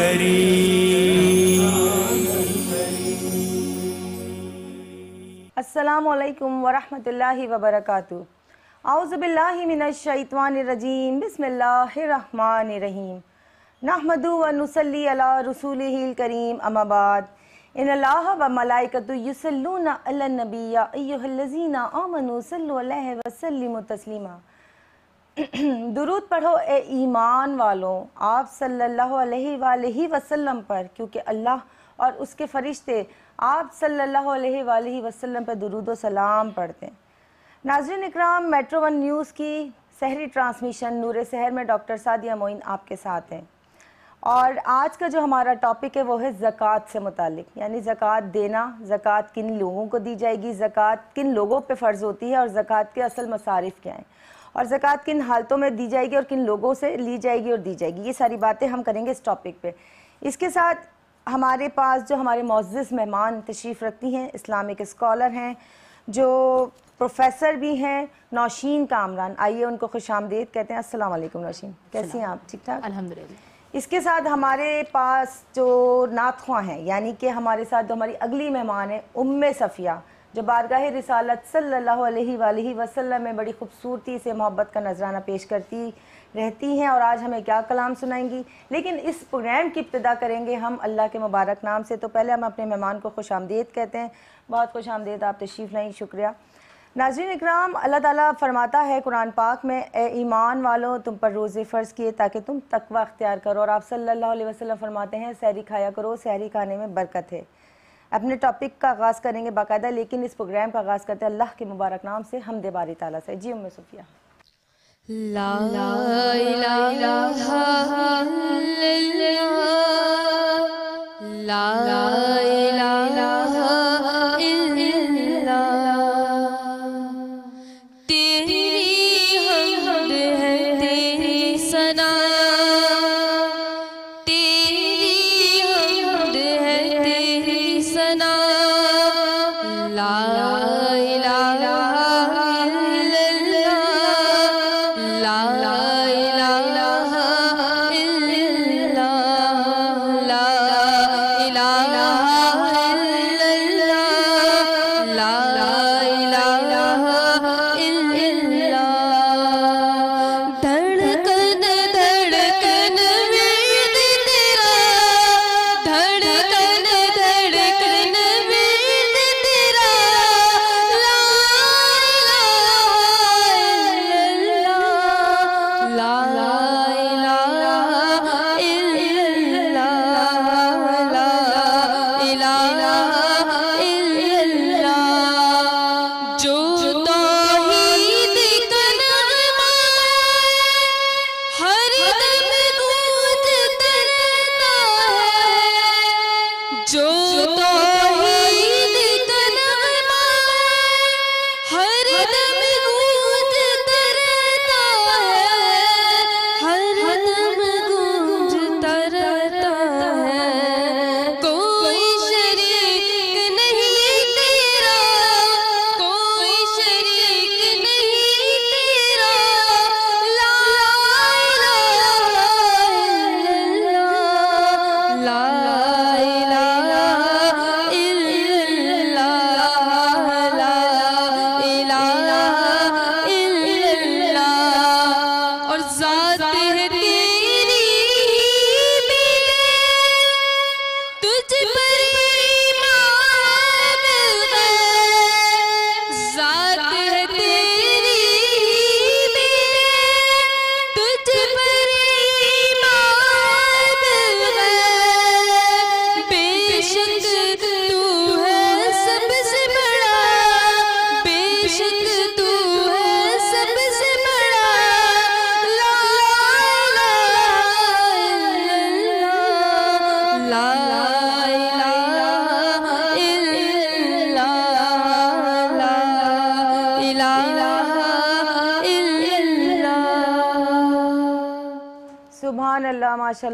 करी असलकम वरहमल वबरक आउज़बिल्लिमिनशैतवानरजीम बसमीम नहमदू वनसली अला रसूल करीम अमाबाद इन अल्लाह व मलाइकतु युसल्लूना अलन नबी या अय्युहल्लज़ीना आमनु सल्लु अलैहि वसल्लिमु तस्लीमा दुरूद पढ़ो ए ईमान वालों आप सल्लल्लाहु अलैहि वसल्लम पर क्योंकि अल्लाह और उसके फरिश्ते आप सल्लल्लाहु अलैहि वसल्लम पर दुरूद सलाम पढ़ते हैं नाजरन इकराम मेट्रो वन न्यूज़ की शहरी ट्रांसमिशन नूर शहर में डॉक्टर सादिया मोइन आपके साथ हैं और आज का जो हमारा टॉपिक है वो है ज़क़़त से मुतक यानी ज़क़़त देना ज़क़़त किन लोगों को दी जाएगी ज़क़़त किन लोगों पर फ़र्ज़ होती है और ज़क़़त के असल मसारिफ़ क्या हैं और जक़ात किन हालतों में दी जाएगी और किन लोगों से ली जाएगी और दी जाएगी ये सारी बातें हम करेंगे इस टॉपिक पे इसके साथ हमारे पास जो हमारे मोजिस मेहमान तशरीफ़ रखती हैं इस्लामिक इस्कॉलर हैं जो प्रोफेसर भी हैं नौशीन कामरान आइए उनको खुश आमदेद कहते हैं असल नौशीन कैसी हैं आप ठीक ठाक अलहमद इसके साथ हमारे पास जो नातवा हैं यानी कि हमारे साथ जो हमारी अगली मेहमान है उम सफ़िया जो बारगाह रिसालत सल्लल्लाहु अलैहि वसल्लम में बड़ी खूबसूरती से मोहब्बत का नजराना पेश करती रहती हैं और आज हमें क्या कलाम सुनाएंगी लेकिन इस प्रोग्राम की इब्तदा करेंगे हम अल्लाह के मुबारक नाम से तो पहले हम अपने मेहमान को खुश आमदीद कहते हैं बहुत खुश आमदीद आप तशरीफ़ लाएँ शुक्रिया नाजरीन इकराम अल्लाह ताला फरमाता है कुरान पाक में ए ईमान वालों तुम पर रोज़े फ़र्ज़ किए ताकि तुम तकवा अख्तियार करो और आप सल्लल्लाहु अलैहि वसल्लम फरमाते हैं सहरी खाया करो सहरी खाने में बरकत है अपने टॉपिक का आगाज़ करेंगे बाकायदा लेकिन इस प्रोग्राम का आगाज़ करते हैं अल्लाह के मुबारक नाम से हम बारी ताला से जी उम्मीद सुफिया ला ला ला ला ला ला rhythm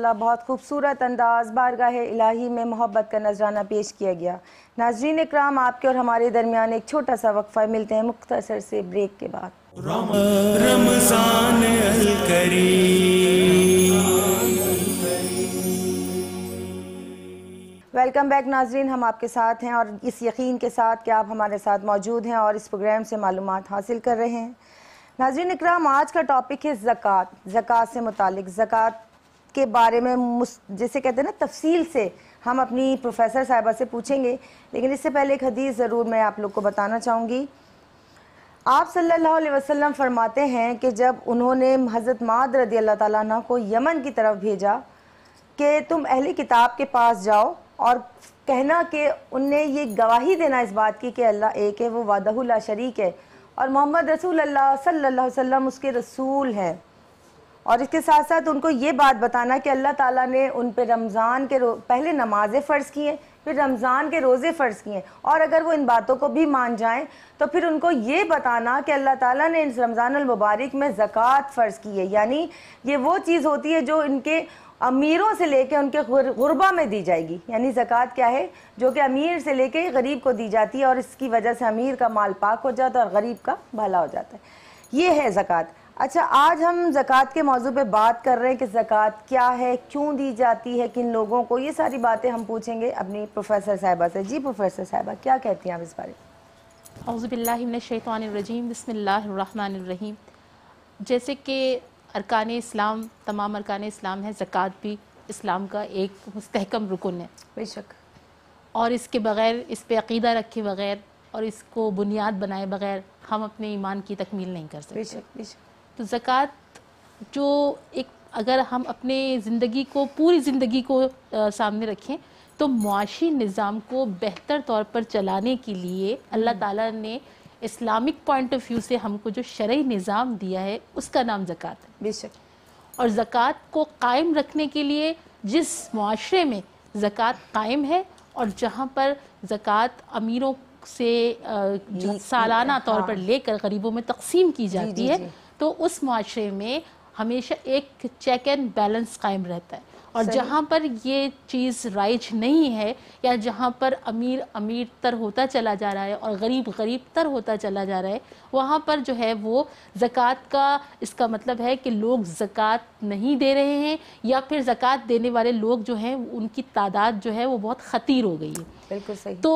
माशाल्लाह बहुत खूबसूरत अंदाज बारगाह इलाही में मोहब्बत का नजराना पेश किया गया नाजरीन कराम आपके और हमारे दरमियान एक छोटा सा वक्फा मिलते हैं मुख्तसर से ब्रेक के बाद रमजान वेलकम बैक नाजरीन हम आपके साथ हैं और इस यकीन के साथ कि आप हमारे साथ मौजूद हैं और इस प्रोग्राम से मालूम हासिल कर रहे हैं नाजरीन इकराम आज का टॉपिक है ज़क़़त से के बारे में जैसे कहते हैं ना तफसील से हम अपनी प्रोफेसर साहिबा से पूछेंगे लेकिन इससे पहले एक हदीस ज़रूर मैं आप लोग को बताना चाहूँगी आप सल्लल्लाहु अलैहि वसल्लम फरमाते हैं कि जब उन्होंने हज़रत माद रदी अल्लाह ताला को यमन की तरफ भेजा कि तुम अहले किताब के पास जाओ और कहना कि उनने ये गवाही देना इस बात की कि अल्लाह एक है वो वादहुल्ला शरीक है और मोहम्मद रसूल अल्लाह सल्ला वसम उसके रसूल हैं और इसके साथ साथ उनको ये बात बताना कि अल्लाह ताला ने उन पर रमज़ान के पहले नमाज़ें फ़र्ज़ की हैं फिर रमज़ान के रोज़े फ़र्ज़ किए हैं और अगर वो इन बातों को भी मान जाएं तो फिर उनको ये बताना कि अल्लाह ताला ने इस रमज़ान मुबारक में ज़क़़त फ़र्ज़ की है यानी ये वो चीज़ होती है जो इनके अमीरों से लेके उनके गुरबा में दी जाएगी यानी ज़क़़त क्या है जो कि अमीर से लेके गरीब को दी जाती है और इसकी वजह से अमीर का माल पाक हो जाता है और गरीब का भला हो जाता है ये है ज़क़़त अच्छा आज हम ज़क़़त के मौजू पे बात कर रहे हैं कि ज़क़़त क्या है क्यों दी जाती है किन लोगों को ये सारी बातें हम पूछेंगे अपनी प्रोफेसर साहिबा से जी प्रोफेसर साहिबा क्या कहती हैं आप इस बारे में अज़बिल्लिमिनशैतरजीम बसमीम जैसे कि अरकान इस्लाम तमाम अरकान इस्लाम है ज़क़़त भी इस्लाम का एक मुस्तकम रुकन है बेशक और इसके बग़ैर इस पर अकीदा रखे बग़ैर और इसको बुनियाद बनाए बग़ैर हम अपने ईमान की तकमील नहीं कर सकते बेशक बेशक तो ज़क़़त जो एक अगर हम अपने ज़िंदगी को पूरी ज़िंदगी को आ, सामने रखें तो मुआशी निज़ाम को बेहतर तौर पर चलाने के लिए अल्लाह हम्म। ताला ने इस्लामिक पॉइंट ऑफ व्यू से हमको जो शरय निज़ाम दिया है उसका नाम ज़क़़त है बेशक और ज़क़़त को कायम रखने के लिए जिस माशरे में ज़क़़त कायम है और जहाँ पर ज़क़़त अमीरों से सालाना हाँ। तौर पर लेकर गरीबों में तकसीम की जाती जी, जी, है तो उस माशरे में हमेशा एक चेक एंड बैलेंस कायम रहता है और जहाँ पर ये चीज़ राइज नहीं है या जहाँ पर अमीर अमीर तर होता चला जा रहा है और गरीब गरीब तर होता चला जा रहा है वहाँ पर जो है वो ज़क़़त का इसका मतलब है कि लोग ज़क़़त नहीं दे रहे हैं या फिर ज़क़़त देने वाले लोग जो हैं उनकी तादाद जो है वो बहुत ख़तीर हो गई है बिल्कुल सही तो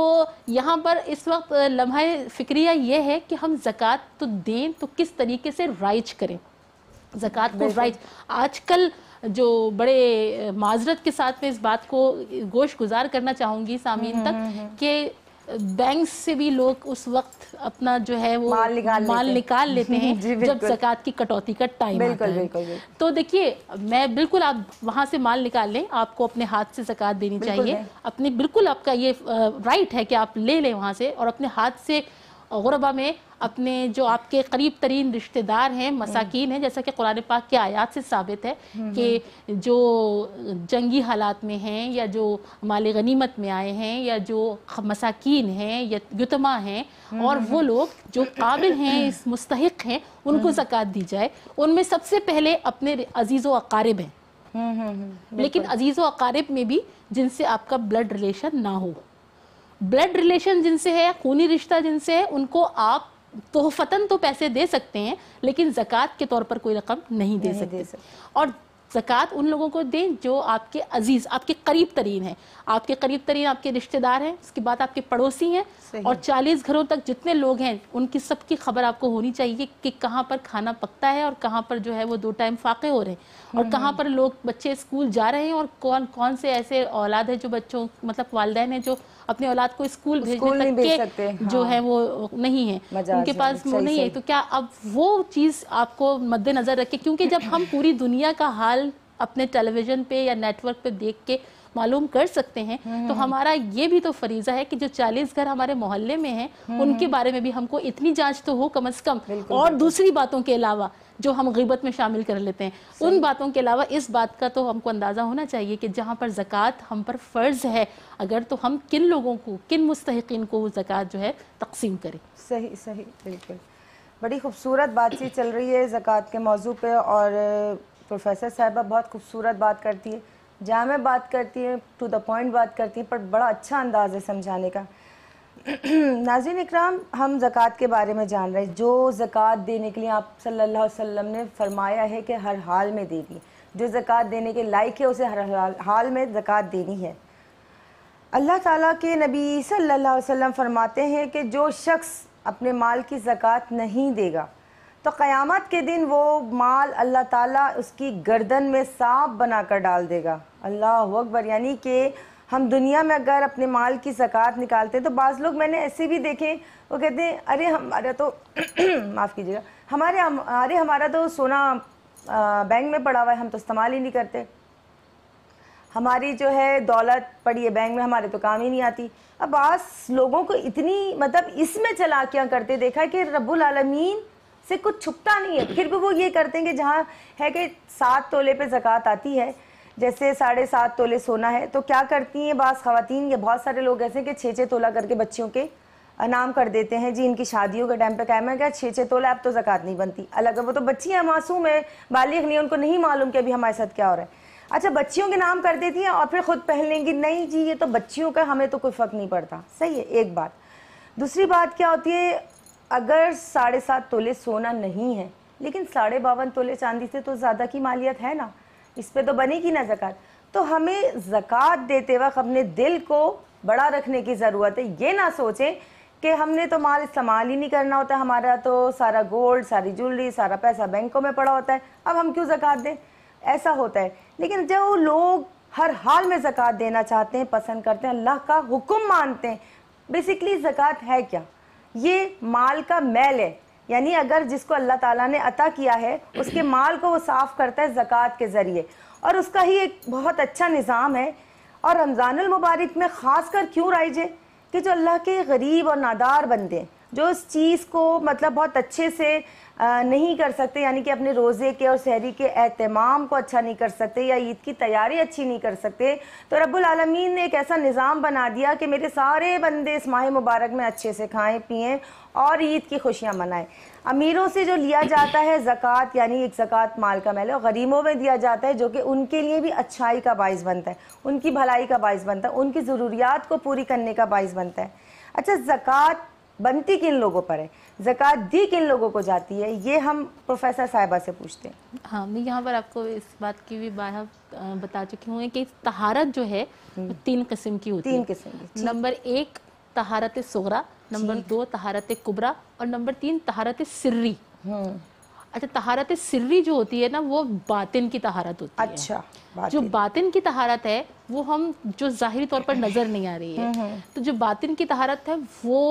यहाँ पर इस वक्त लम्हा फ़िक्रिया ये है कि हम जक़ात तो दें तो किस तरीके से राइज करें ज़क़़त को राइज आजकल जो बड़े माजरत के साथ में इस बात को गोश गुजार करना चाहूँगी सामीन हम्म, तक हम्म, हम्म। कि बैंक से भी लोग उस वक्त अपना जो है वो माल निकाल, माल लेते, निकाल लेते हैं जब जक़ात की कटौती का टाइम बिल्कुल, आता है। बिल्कुल, बिल्कुल। तो देखिए मैं बिल्कुल आप वहाँ से माल निकाल लें आपको अपने हाथ से जकत देनी चाहिए अपनी बिल्कुल आपका ये राइट है कि आप ले लें वहाँ से और अपने हाथ से गुरबा में अपने जो आपके करीब तरीन रिश्तेदार हैं मसाकिन हैं जैसा कि कुरान पाक के आयात से साबित है हम्म, कि हम्म। जो जंगी हालात में हैं या जो माल गनीमत में आए हैं या जो मसाकिन हैं या युतमा हैं हम्म, और वो लोग जो काबिल हैं इस मुस्तक हैं उनको जक़ात दी जाए उनमें सबसे पहले अपने अजीज़ व अकारब हैं लेकिन अजीज़ व अकारब में भी जिनसे आपका ब्लड रिलेशन ना हो ब्लड रिलेशन जिनसे है खूनी रिश्ता जिनसे है उनको आप तो फतन तो पैसे दे सकते हैं लेकिन ज़क़़त के तौर पर कोई रकम नहीं दे नहीं सकते दे सकते। और ज़क़़त उन लोगों को दें जो आपके अजीज़ आपके करीब तरीन हैं आपके करीब तरीन आपके रिश्तेदार हैं उसके बाद आपके पड़ोसी हैं और 40 घरों तक जितने लोग हैं उनकी सबकी खबर आपको होनी चाहिए कि कहाँ पर खाना पकता है और कहाँ पर जो है वो दो टाइम फाके हो रहे हैं और कहाँ पर लोग बच्चे स्कूल जा रहे हैं और कौन कौन से ऐसे औलाद है जो बच्चों मतलब वालदेन है जो अपने औलाद को स्कूल भेजने तक के सकते, हाँ। जो है वो नहीं है उनके पास वो नहीं है तो क्या अब वो चीज़ आपको मद्देनज़र रखे क्योंकि जब हम पूरी दुनिया का हाल अपने टेलीविज़न पे या नेटवर्क पे देख के मालूम कर सकते हैं हम्म, तो हम्म। हमारा ये भी तो फरीजा है कि जो चालीस घर हमारे मोहल्ले में हैं हम्म, उनके बारे में भी हमको इतनी जांच तो हो कम अज कम और दूसरी बातों के अलावा जो हम गिबत में शामिल कर लेते हैं उन बातों के अलावा इस बात का तो हमको अंदाज़ा होना चाहिए कि जहाँ पर ज़क़़त हम पर फ़र्ज़ है अगर तो हम किन लोगों को किन मुस्तकिन को ज़क़़त जो है तकसीम करें सही सही बिल्कुल बड़ी खूबसूरत बातचीत चल रही है ज़क़़त के मौजू पर और प्रोफेसर साहबा बहुत खूबसूरत बात करती है जहाँ मैं बात करती हूँ टू द पॉइंट बात करती है पर बड़ा अच्छा अंदाज है समझाने का नाजिन इकराम हम ज़क़़त के बारे में जान रहे हैं जो ज़क़़त देने के लिए आप सल्लल्लाहु अलैहि वसल्लम ने फरमाया है कि हर हाल में देगी जो ज़क़़त देने के लायक है उसे हर हाल में ज़क़़त देनी है अल्लाह ताला के नबी सल्लल्लाहु अलैहि वसल्लम फरमाते हैं कि जो शख्स अपने माल की ज़क़़त नहीं देगा तो क़यामत के दिन वो माल अल्लाह ताला उसकी गर्दन में सांप बना कर डाल देगा अल्लाह अकबर यानी कि हम दुनिया में अगर अपने माल की ज़क़़त निकालते हैं तो बाज़ लोग मैंने ऐसे भी देखे वो कहते हैं अरे हमारा तो माफ़ कीजिएगा हमारे हम, अरे हमारा तो सोना बैंक में पड़ा हुआ है हम तो इस्तेमाल ही नहीं करते हमारी जो है दौलत पड़ी है बैंक में हमारे तो काम ही नहीं आती अब बास लोगों को इतनी मतलब इसमें चलाकियाँ करते देखा कि रब्बुल आलमीन से कुछ छुपता नहीं है फिर भी वो ये करते हैं कि जहाँ है कि सात तोले पे ज़क़़त आती है जैसे साढ़े सात तोले सोना है तो क्या करती हैं बास खातन या बहुत सारे लोग ऐसे कि छः छः तोला करके बच्चियों के नाम कर देते हैं जी इनकी शादियों के टाइम पे कायम है क्या छः छः तोला अब तो जक़ात नहीं बनती अलग वो तो बच्ची हैं मासूम है बालिग नहीं उनको नहीं मालूम कि अभी हमारे साथ क्या हो रहा है अच्छा बच्चियों के नाम कर देती हैं और फिर ख़ुद पहन लेंगी नहीं जी ये तो बच्चियों का हमें तो कोई फ़र्क नहीं पड़ता सही है एक बात दूसरी बात क्या होती है अगर साढ़े सात तोले सोना नहीं है लेकिन साढ़े बावन तोले चांदी से तो ज़्यादा की मालियत है ना इस पर तो बनेगी ना ज़क़़त तो हमें ज़क़़त देते वक्त अपने दिल को बड़ा रखने की ज़रूरत है ये ना सोचें कि हमने तो माल इस्तेमाल ही नहीं करना होता हमारा तो सारा गोल्ड सारी ज्वेलरी सारा पैसा बैंकों में पड़ा होता है अब हम क्यों ज़क़़त दें ऐसा होता है लेकिन जो लोग हर हाल में ज़क़़त देना चाहते हैं पसंद करते हैं अल्लाह का हुक्म मानते हैं बेसिकली ज़क़़त है क्या ये माल का मैल है यानी अगर जिसको अल्लाह ताला ने अता किया है उसके माल को वो साफ़ करता है ज़क़़त के ज़रिए और उसका ही एक बहुत अच्छा निज़ाम है और रमज़ानुल मुबारक में ख़ास कर क्यों राइज है कि जो अल्लाह के गरीब और नादार बंदे जो उस चीज़ को मतलब बहुत अच्छे से नहीं कर सकते यानी कि अपने रोज़े के और शहरी के अहतमाम को अच्छा नहीं कर सकते या ईद की तैयारी अच्छी नहीं कर सकते तो रबालमीन ने एक ऐसा निज़ाम बना दिया कि मेरे सारे बंदे इस माह मुबारक में अच्छे से खाएं पिएँ और ईद की खुशियाँ मनाएं अमीरों से जो लिया जाता है ज़क़़त यानी एक ज़क़़त माल का मैल और गरीबों में दिया जाता है जो कि उनके लिए भी अच्छाई का बायस बनता है उनकी भलाई का बायस बनता है उनकी ज़रूरियात को पूरी करने का बायस बनता है अच्छा ज़क़़त बनती किन लोगों पर है जक़ात दी किन लोगों को जाती है ये हम प्रोफेसर साहिबा से पूछते हैं हाँ मैं यहाँ पर आपको इस बात की भी बाहर बता चुकी हूँ कि तहारत जो है हम्म। तीन किस्म की होती तीन किस्म की नंबर एक तहारत सगरा नंबर दो तहारत कुबरा और नंबर तीन तहारत सिर्री हम्म। अच्छा तहारत सिर्री जो होती है ना वो बातिन की तहारत होती अच्छा, है अच्छा जो बातिन की तहारत है वो हम जो ज़ाहरी तौर पर नज़र नहीं आ रही है हम्म, हम्म। तो जो बातिन की तहारत है वो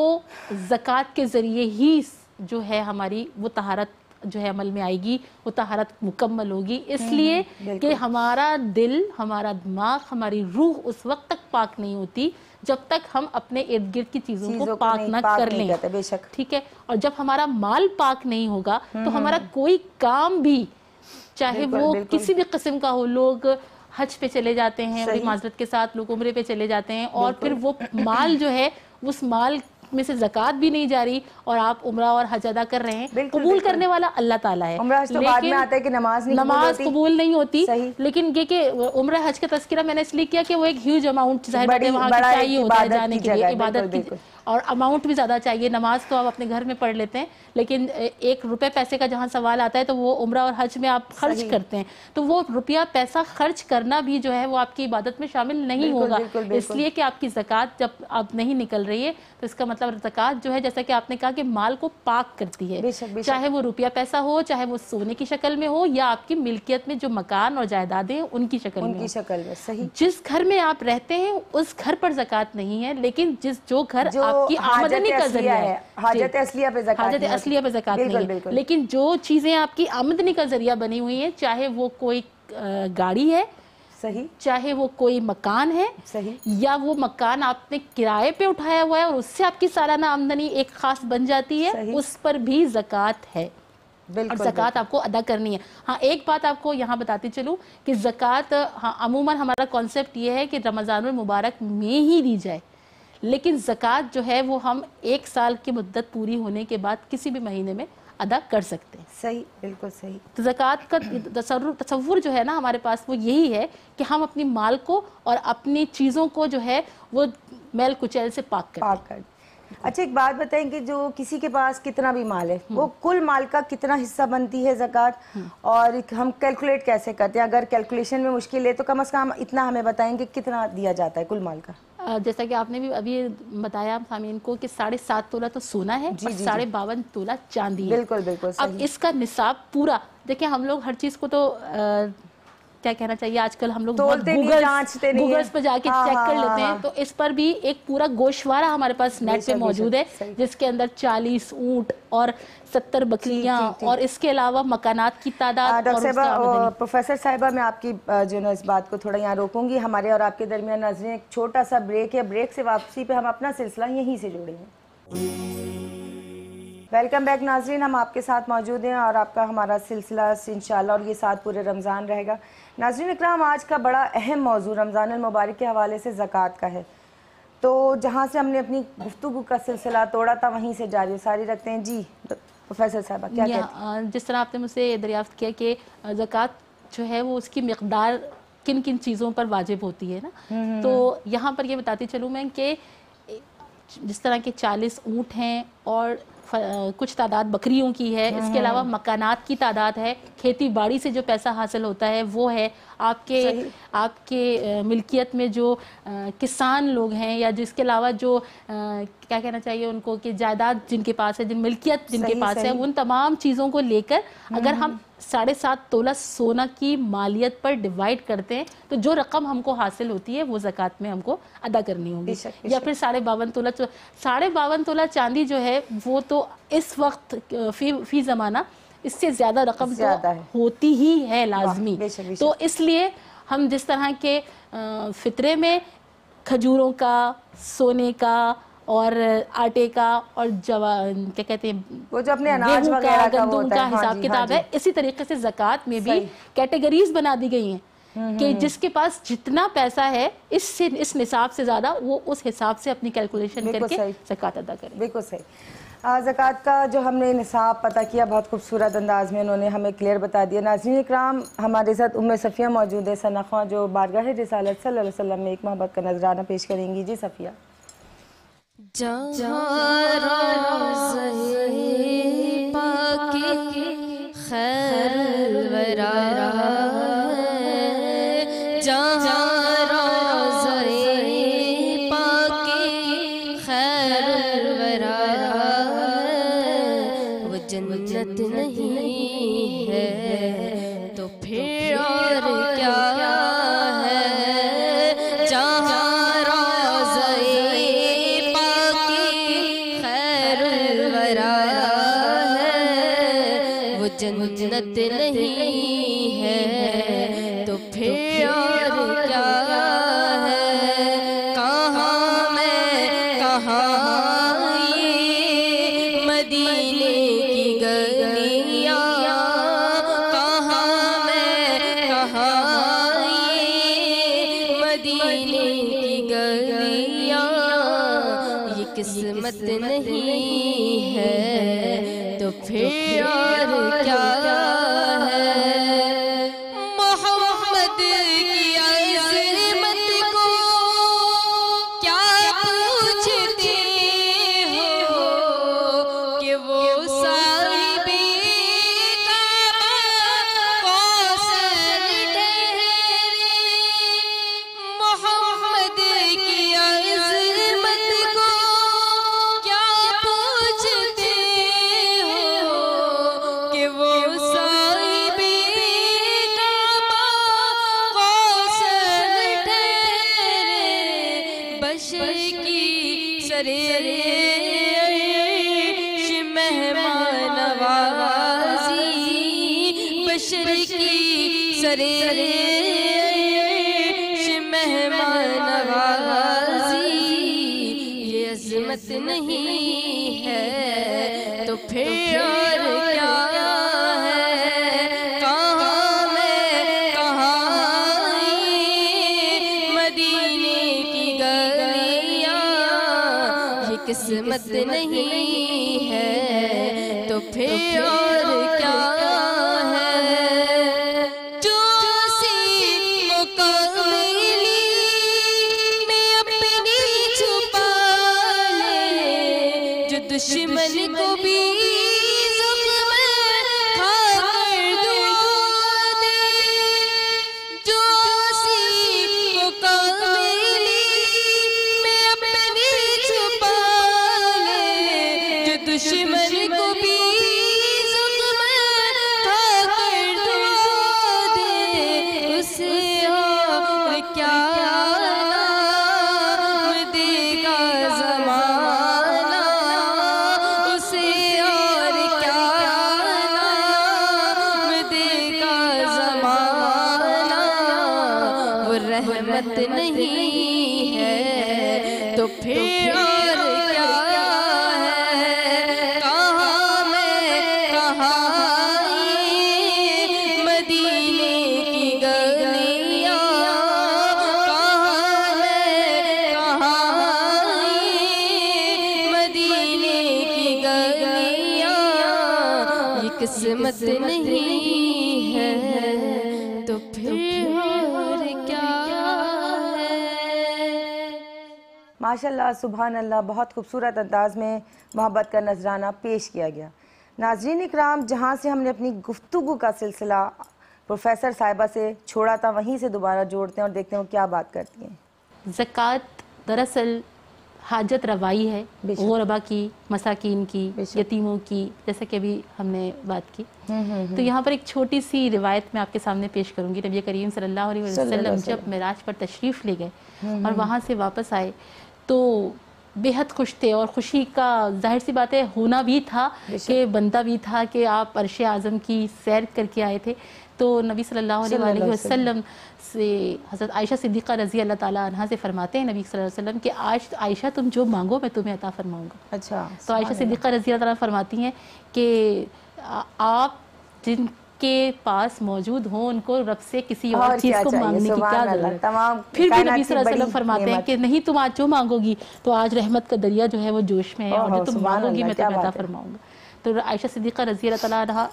जक़ात के ज़रिए ही जो है हमारी वो तहारत जो है अमल में आएगी वो तहारत मुकम्मल होगी इसलिए हम्म, कि हमारा दिल हमारा दिमाग हमारी रूह उस वक्त तक पाक नहीं होती जब तक हम अपने इर्द गिर्द की चीजों को पाक न कर लें बेशक ठीक है और जब हमारा माल पाक नहीं होगा तो हम्म, हमारा हम्म। कोई काम भी चाहे वो किसी भी किस्म का हो लोग हज पे चले जाते हैं माजरत के साथ लोग उम्र पे चले जाते हैं और फिर वो माल जो है उस माल में से जक़ात भी नहीं जा रही और आप उम्र और हज अदा कर रहे हैं कबूल करने वाला अल्लाह ताला है तो में आता है कि नमाज नहीं नमाज कबूल नहीं होती लेकिन ये कि उम्र हज का तस्करा मैंने इसलिए किया कि वो एक ह्यूज अमाउंट जाहिर वहाँ चाहिए होता है जाने के लिए इबादत की और अमाउंट भी ज़्यादा चाहिए नमाज तो आप अपने घर में पढ़ लेते हैं लेकिन एक रुपये पैसे का जहाँ सवाल आता है तो वो उम्र और हज में आप खर्च करते हैं तो वो रुपया पैसा खर्च करना भी जो है वो आपकी इबादत में शामिल नहीं होगा इसलिए कि आपकी ज़क़़त जब आप नहीं निकल रही है तो इसका मतलब ज़क़़त जो है जैसा कि आपने कहा कि माल को पाक करती है चाहे वो रुपया पैसा हो चाहे वो सोने की शक्ल में हो या आपकी मिल्कियत में जो मकान और जायदादें हैं उनकी शक्ल में शक्ल में सही जिस घर में आप रहते हैं उस घर पर जक़ात नहीं है लेकिन जिस जो घर आपकी तो आमदनी का जरिया है हाजत असलिया पे हाजत असलिया पे नहीं लेकिन जो चीज़ें आपकी आमदनी का जरिया बनी हुई है चाहे वो कोई गाड़ी है सही चाहे वो कोई मकान है सही या वो मकान आपने किराए पे उठाया हुआ है और उससे आपकी सालाना आमदनी एक खास बन जाती है उस पर भी जक़ात है और जक़ात आपको अदा करनी है हाँ एक बात आपको यहाँ बताती चलूँ कि जक़ात हाँ अमूमन हमारा कॉन्सेप्ट ये है कि रमज़ान मुबारक में ही दी जाए लेकिन ज़क़़त जो है वो हम एक साल की मुद्दत पूरी होने के बाद किसी भी महीने में अदा कर सकते हैं सही बिल्कुल सही तो ज़क़़त का तस्वुर जो है ना हमारे पास वो यही है कि हम अपनी माल को और अपनी चीज़ों को जो है वो मैल कुचैल से पाक कर पाक कर अच्छा एक बात बताएं कि जो किसी के पास कितना भी माल है वो कुल माल का कितना हिस्सा बनती है जक़ात और हम कैलकुलेट कैसे करते हैं अगर कैलकुलेशन में मुश्किल है तो कम अज़ कम इतना हमें बताएं कि कितना दिया जाता है कुल माल का जैसा कि आपने भी अभी बताया सामीन को कि साढ़े सात तोला तो सोना है साढ़े बावन तोला चांदी बिल्कुल बिल्कुल अब इसका निसाब पूरा देखिए हम लोग हर चीज़ को तो आ, क्या कहना चाहिए आजकल हम लोग गूगल पर जाके हाँ, चेक हाँ, कर हाँ, लेते हैं हाँ। तो इस पर भी एक पूरा गोशवारा हमारे पास नेट पे मौजूद है जिसके अंदर 40 ऊंट और सत्तर बकरियां और इसके अलावा मकानात की तादाद प्रोफेसर साहिबा मैं आपकी जो ना इस बात को थोड़ा यहाँ रोकूंगी हमारे और आपके दरमियान नजरें एक छोटा सा ब्रेक है ब्रेक से वापसी पे हम अपना सिलसिला यही से जुड़ेंगे वेलकम बैक नाजरीन हम आपके साथ मौजूद हैं और आपका हमारा सिलसिला इन और ये साथ पूरे रमज़ान रहेगा नाजरन इक्राम आज का बड़ा अहम मौजू रमज़ान मुबारक के हवाले से ज़क़़त का है तो जहाँ से हमने अपनी गुफ्तु का सिलसिला तोड़ा था वहीं से जारी सारी रखते हैं जी प्रोफेसर साहब क्या कहते जिस तरह आपने मुझसे दरियाफ्त किया कि ज़क़़त जो है वो उसकी मकदार किन किन चीज़ों पर वाजिब होती है ना हम्म, हम्म, तो हम्म। यहाँ पर ये बताती चलूँ मैं कि जिस तरह के चालीस ऊँट हैं और कुछ तादाद बकरियों की है इसके हम्म। अलावा मकानात की तादाद है खेती बाड़ी से जो पैसा हासिल होता है वो है आपके आपके मिल्कियत में जो किसान लोग हैं या जिसके अलावा जो क्या कहना चाहिए उनको कि जायदाद जिनके पास है जिन मिल्कियत जिनके सही, पास सही। है उन तमाम चीज़ों को लेकर अगर हम्म। हम साढ़े सात तोला सोना की मालियत पर डिवाइड करते हैं तो जो रकम हमको हासिल होती है वो जक़ात में हमको अदा करनी होगी या फिर साढ़े बावन तोला साढ़े बावन तोला चांदी जो है वो तो इस वक्त फी फी ज़माना इससे ज़्यादा रकम तो ज्यादा तो होती ही है लाजमी बेशक, बेशक। तो इसलिए हम जिस तरह के फितरे में खजूरों का सोने का और आटे का और जवान क्या कहते हैं वो जो अपने अनाज का गंदम का हाँ हिसाब हाँ किताब हाँ है इसी तरीके से जक़ात में भी कैटेगरीज बना दी गई हैं हम्म, हम्म, कि हम्म। जिसके पास जितना पैसा है इससे इस निसाब से ज़्यादा वो उस हिसाब से अपनी कैलकुलेशन करके जक़ात अदा करें बिल्कुल सही जक़ात का जो हमने निसाब पता किया बहुत खूबसूरत अंदाज में उन्होंने हमें क्लियर बता दिया नाजीन इक्राम हमारे साथ उम्र सफ़िया मौजूद है सना जो बारगाह रसालत सल्लम में एक मोहब्बत का नजराना पेश करेंगी जी सफ़िया जा, माशाल्लाह सुबहान अल्लाह बहुत खूबसूरत अंदाज में मोहब्बत का नजराना पेश किया गया नाजरीन इकराम जहाँ से हमने अपनी गुफ्तु का सिलसिला प्रोफेसर साहिबा से छोड़ा था वहीं से दोबारा जोड़ते हैं और देखते हैं वो क्या बात करती हैं जक़ात दरअसल हाजत रवाई है गौरबा की मसाकिन की यतीमों की जैसा कि अभी हमने बात की हम्म, हम्म, तो हम्म। यहाँ पर एक छोटी सी रिवायत मैं आपके सामने पेश करूँगी नबी करीम सल्लल्लाहु अलैहि वसल्लम जब मराज पर तशरीफ़ ले गए और वहाँ से वापस आए तो बेहद खुश थे और ख़ुशी का जाहिर सी बात है होना भी था कि बनता भी था कि आप अरश आज़म की सैर करके आए थे तो नबी सल्लल्लाहु अलैहि वसल्लम से हज़रत आयशा सिद्दीक़ा रज़ी अल्लाह ताला अन्हा से फरमाते हैं नबी सल्लल्लाहु अलैहि वसल्लम कि आज आयशा तुम जो मांगो मैं तुम्हें अता फरमाऊँगा अच्छा तो आयशा सिद्दीक़ा रज़ी अल्लाह ताला फरमाती हैं कि आप जिन के पास मौजूद हो उनको रब से किसी और, और चीज को मांगने की क्या जरूरत तमाम फिर भी नबी वसल्लम फरमाते हैं कि नहीं तुम आज जो मांगोगी तो आज रहमत का दरिया जो है वो जोश में है और जो तुम मांगोगी मैं तुम्हें अदा फरमाऊंगा तो आयशा सिद्दीक़ा रजी तला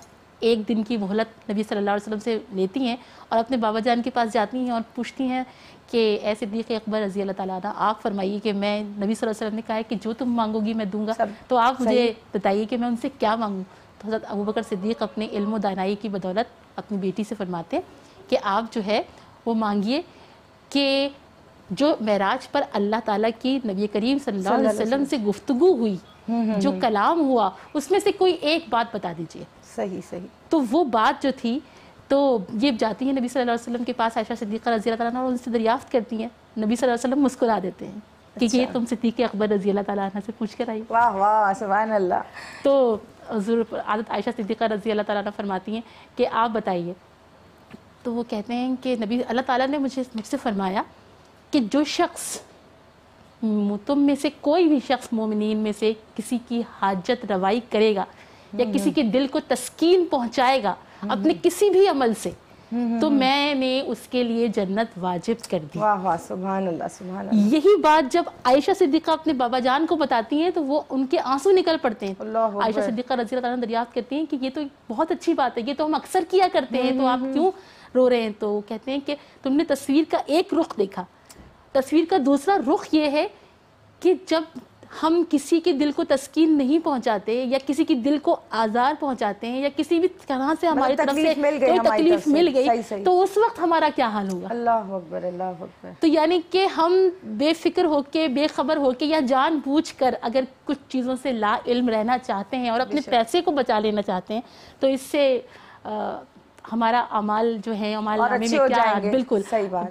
एक दिन की मोहलत नबी सल्लल्लाहु अलैहि वसल्लम से लेती हैं और अपने बाबा जान के पास जाती हैं और पूछती हैं कि ए सिद्दीक़ अकबर रजी अल्लाह ताला आप फरमाइए कि मैं नबी सल्लल्लाहु अलैहि वसल्लम ने कहा है कि जो तुम मांगोगी मैं दूंगा तो आप मुझे बताइए कि मैं उनसे क्या मांगूँ तो हज़रत अबू बकर सिद्दीक़ अपने इल्म दानाई की बदौलत अपनी बेटी से फरमाते कि आप जो है वो मांगिए कि जो महराज पर अल्लाह ताला की नबी करीम सल्लल्लाहु अलैहि वसल्लम से गुफ्तगु हुई हम्म, हम्म, जो हम्म। कलाम हुआ उसमें से कोई एक बात बता दीजिए सही सही तो वो बात जो थी तो ये जाती है नबी सल्लल्लाहु अलैहि वसल्लम के पास आयशा सिद्दीक़ा रजी अल्लाह और उनसे दरियाफ्त करती हैं नबी सल्लल्लाहु अलैहि वसल्लम मुस्कुरा देते हैं अच्छा। कि ये अच्छा। तुम सिद्दीक़ अकबर रजी अल्लाह से पूछ कर आई वाह वाह अल्लाह तो हजूर आदत आयशा सिद्दीक़ा रजी अल्लाह ताला फरमाती हैं कि आप बताइए तो वो कहते हैं कि नबी अल्लाह ताला ने मुझे मुझसे फरमाया कि जो शख्स तुम में से कोई भी शख्स मोमिन में से किसी की हाजत रवाई करेगा या हम्म। किसी के दिल को तस्कीन पहुँचाएगा हम्म। अपने किसी भी अमल से हम्म, हम्म, तो हम्म। मैंने उसके लिए जन्नत वाजिब कर दी वाह वाह सुभान अल्लाह सुभान अल्लाह यही बात जब आयशा सिद्दीका अपने बाबा जान को बताती हैं तो वो उनके आंसू निकल पड़ते हैं आयशा सिद्दीका रजी तला दरियाफ्त करती हैं कि ये तो बहुत अच्छी बात है ये तो हम अक्सर किया करते हैं तो आप क्यों रो रहे हैं तो कहते हैं कि तुमने तस्वीर का एक रुख देखा तस्वीर का दूसरा रुख ये है कि जब हम किसी के दिल को तस्कीन नहीं पहुंचाते या किसी के दिल को आज़ार पहुंचाते हैं या किसी भी तरह से मतलब हमारी तरफ से मिल गई कोई तकलीफ मिल गई सही, सही। तो उस वक्त हमारा क्या हाल होगा अल्लाह अकबर अल्लाह अकबर तो यानी कि हम बेफिक्र होके बेखबर होके या जान बूझ कर अगर कुछ चीज़ों से ला इल्म रहना चाहते हैं और अपने पैसे को बचा लेना चाहते हैं तो इससे हमारा अमाल जो है अमाल नामे में क्या है बिल्कुल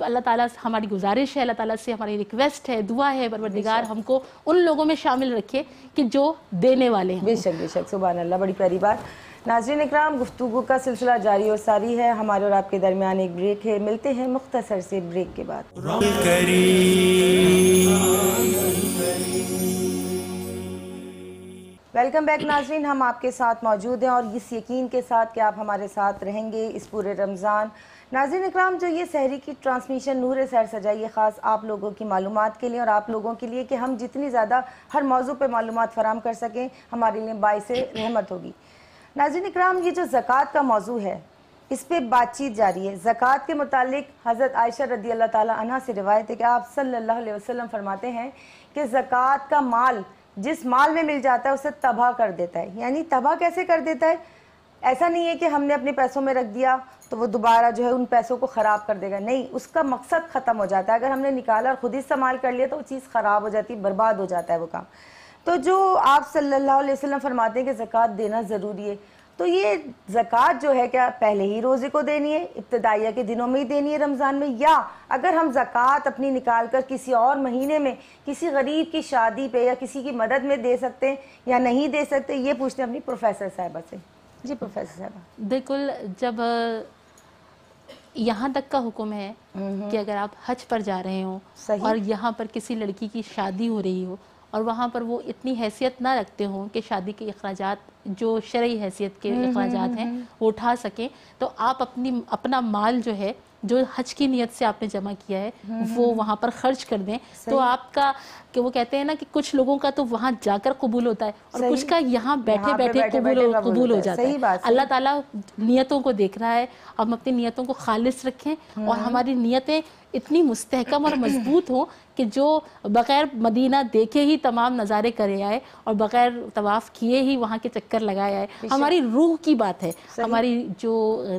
अल्लाह ताला हमारी गुजारिश है अल्लाह ताला से हमारी रिक्वेस्ट है दुआ है परवरदिगार हमको उन लोगों में शामिल रखे कि जो देने वाले हैं बेशक बेशक सुबह अल्लाह बड़ी प्यारी बात नाजरन इक्राम गुफ्तु का सिलसिला जारी और सारी है हमारे और आपके दरमियान एक ब्रेक है मिलते हैं मुख्तसर से ब्रेक के बाद वेलकम बैक नाजरीन हम आपके साथ मौजूद हैं और इस यकीन के साथ कि आप हमारे साथ रहेंगे इस पूरे रमज़ान नाजरीन इकराम जो ये शहरी की ट्रांसमिशन नूर सैर सजाइए ख़ास आप लोगों की मालूम के लिए और आप लोगों के लिए कि हम जितनी ज़्यादा हर मौजू पर मालूम फ़राम कर सकें हमारे लिए बायस रहमत होगी नाजिन इकराम ये जो ज़क़़त का मौजू है इस पर बातचीत जारी है ज़क़़त के मुतालिक हज़रत आयशा रदी अल्लाह ताली से रिवायत है कि आप सल्ला अलैहि फरमाते हैं कि ज़क़़त का माल जिस माल में मिल जाता है उसे तबाह कर देता है यानी तबाह कैसे कर देता है ऐसा नहीं है कि हमने अपने पैसों में रख दिया तो वो दोबारा जो है उन पैसों को ख़राब कर देगा नहीं उसका मकसद ख़त्म हो जाता है अगर हमने निकाला और ख़ुद ही इस्तेमाल कर लिया तो वो चीज़ ख़राब हो जाती है बर्बाद हो जाता है वो काम तो जो आप सल्लल्लाहु अलैहि वसल्लम फरमाते हैं कि ज़क़़त देना ज़रूरी है तो ये ज़क़़त जो है क्या पहले ही रोज़े को देनी है इब्तदाइया के दिनों में ही देनी है रमज़ान में या अगर हम ज़क़़त अपनी निकाल कर किसी और महीने में किसी गरीब की शादी पे या किसी की मदद में दे सकते हैं या नहीं दे सकते ये पूछते हैं अपनी प्रोफेसर साहबा से जी प्रोफेसर साहबा बिल्कुल जब यहाँ तक का हुक्म है हम्म, हम्म। कि अगर आप हज पर जा रहे हो और यहाँ पर किसी लड़की की शादी हो रही हो और वहाँ पर वो इतनी हैसियत ना रखते हों कि शादी के अखराज जो शर्य हैसियत के अखराज हम्म, हम्म, हैं हम्म, वो उठा सकें तो आप अपनी अपना माल जो है जो हज की नीयत से आपने जमा किया है वो वहाँ पर खर्च कर दें तो आपका कि वो कहते हैं ना कि कुछ लोगों का तो वहाँ जाकर कबूल होता है और कुछ का यहाँ बैठे बैठे कबूल कबूल हो जाता है अल्लाह ताला नियतों को देख रहा है हम अपनी नियतों को खालिश रखें और हमारी नियतें इतनी मुस्तकम और मजबूत हो कि जो बग़ैर मदीना देखे ही तमाम नज़ारे करे आए और बग़ैर तवाफ़ किए ही वहाँ के चक्कर लगाए आए हमारी रूह की बात है हमारी जो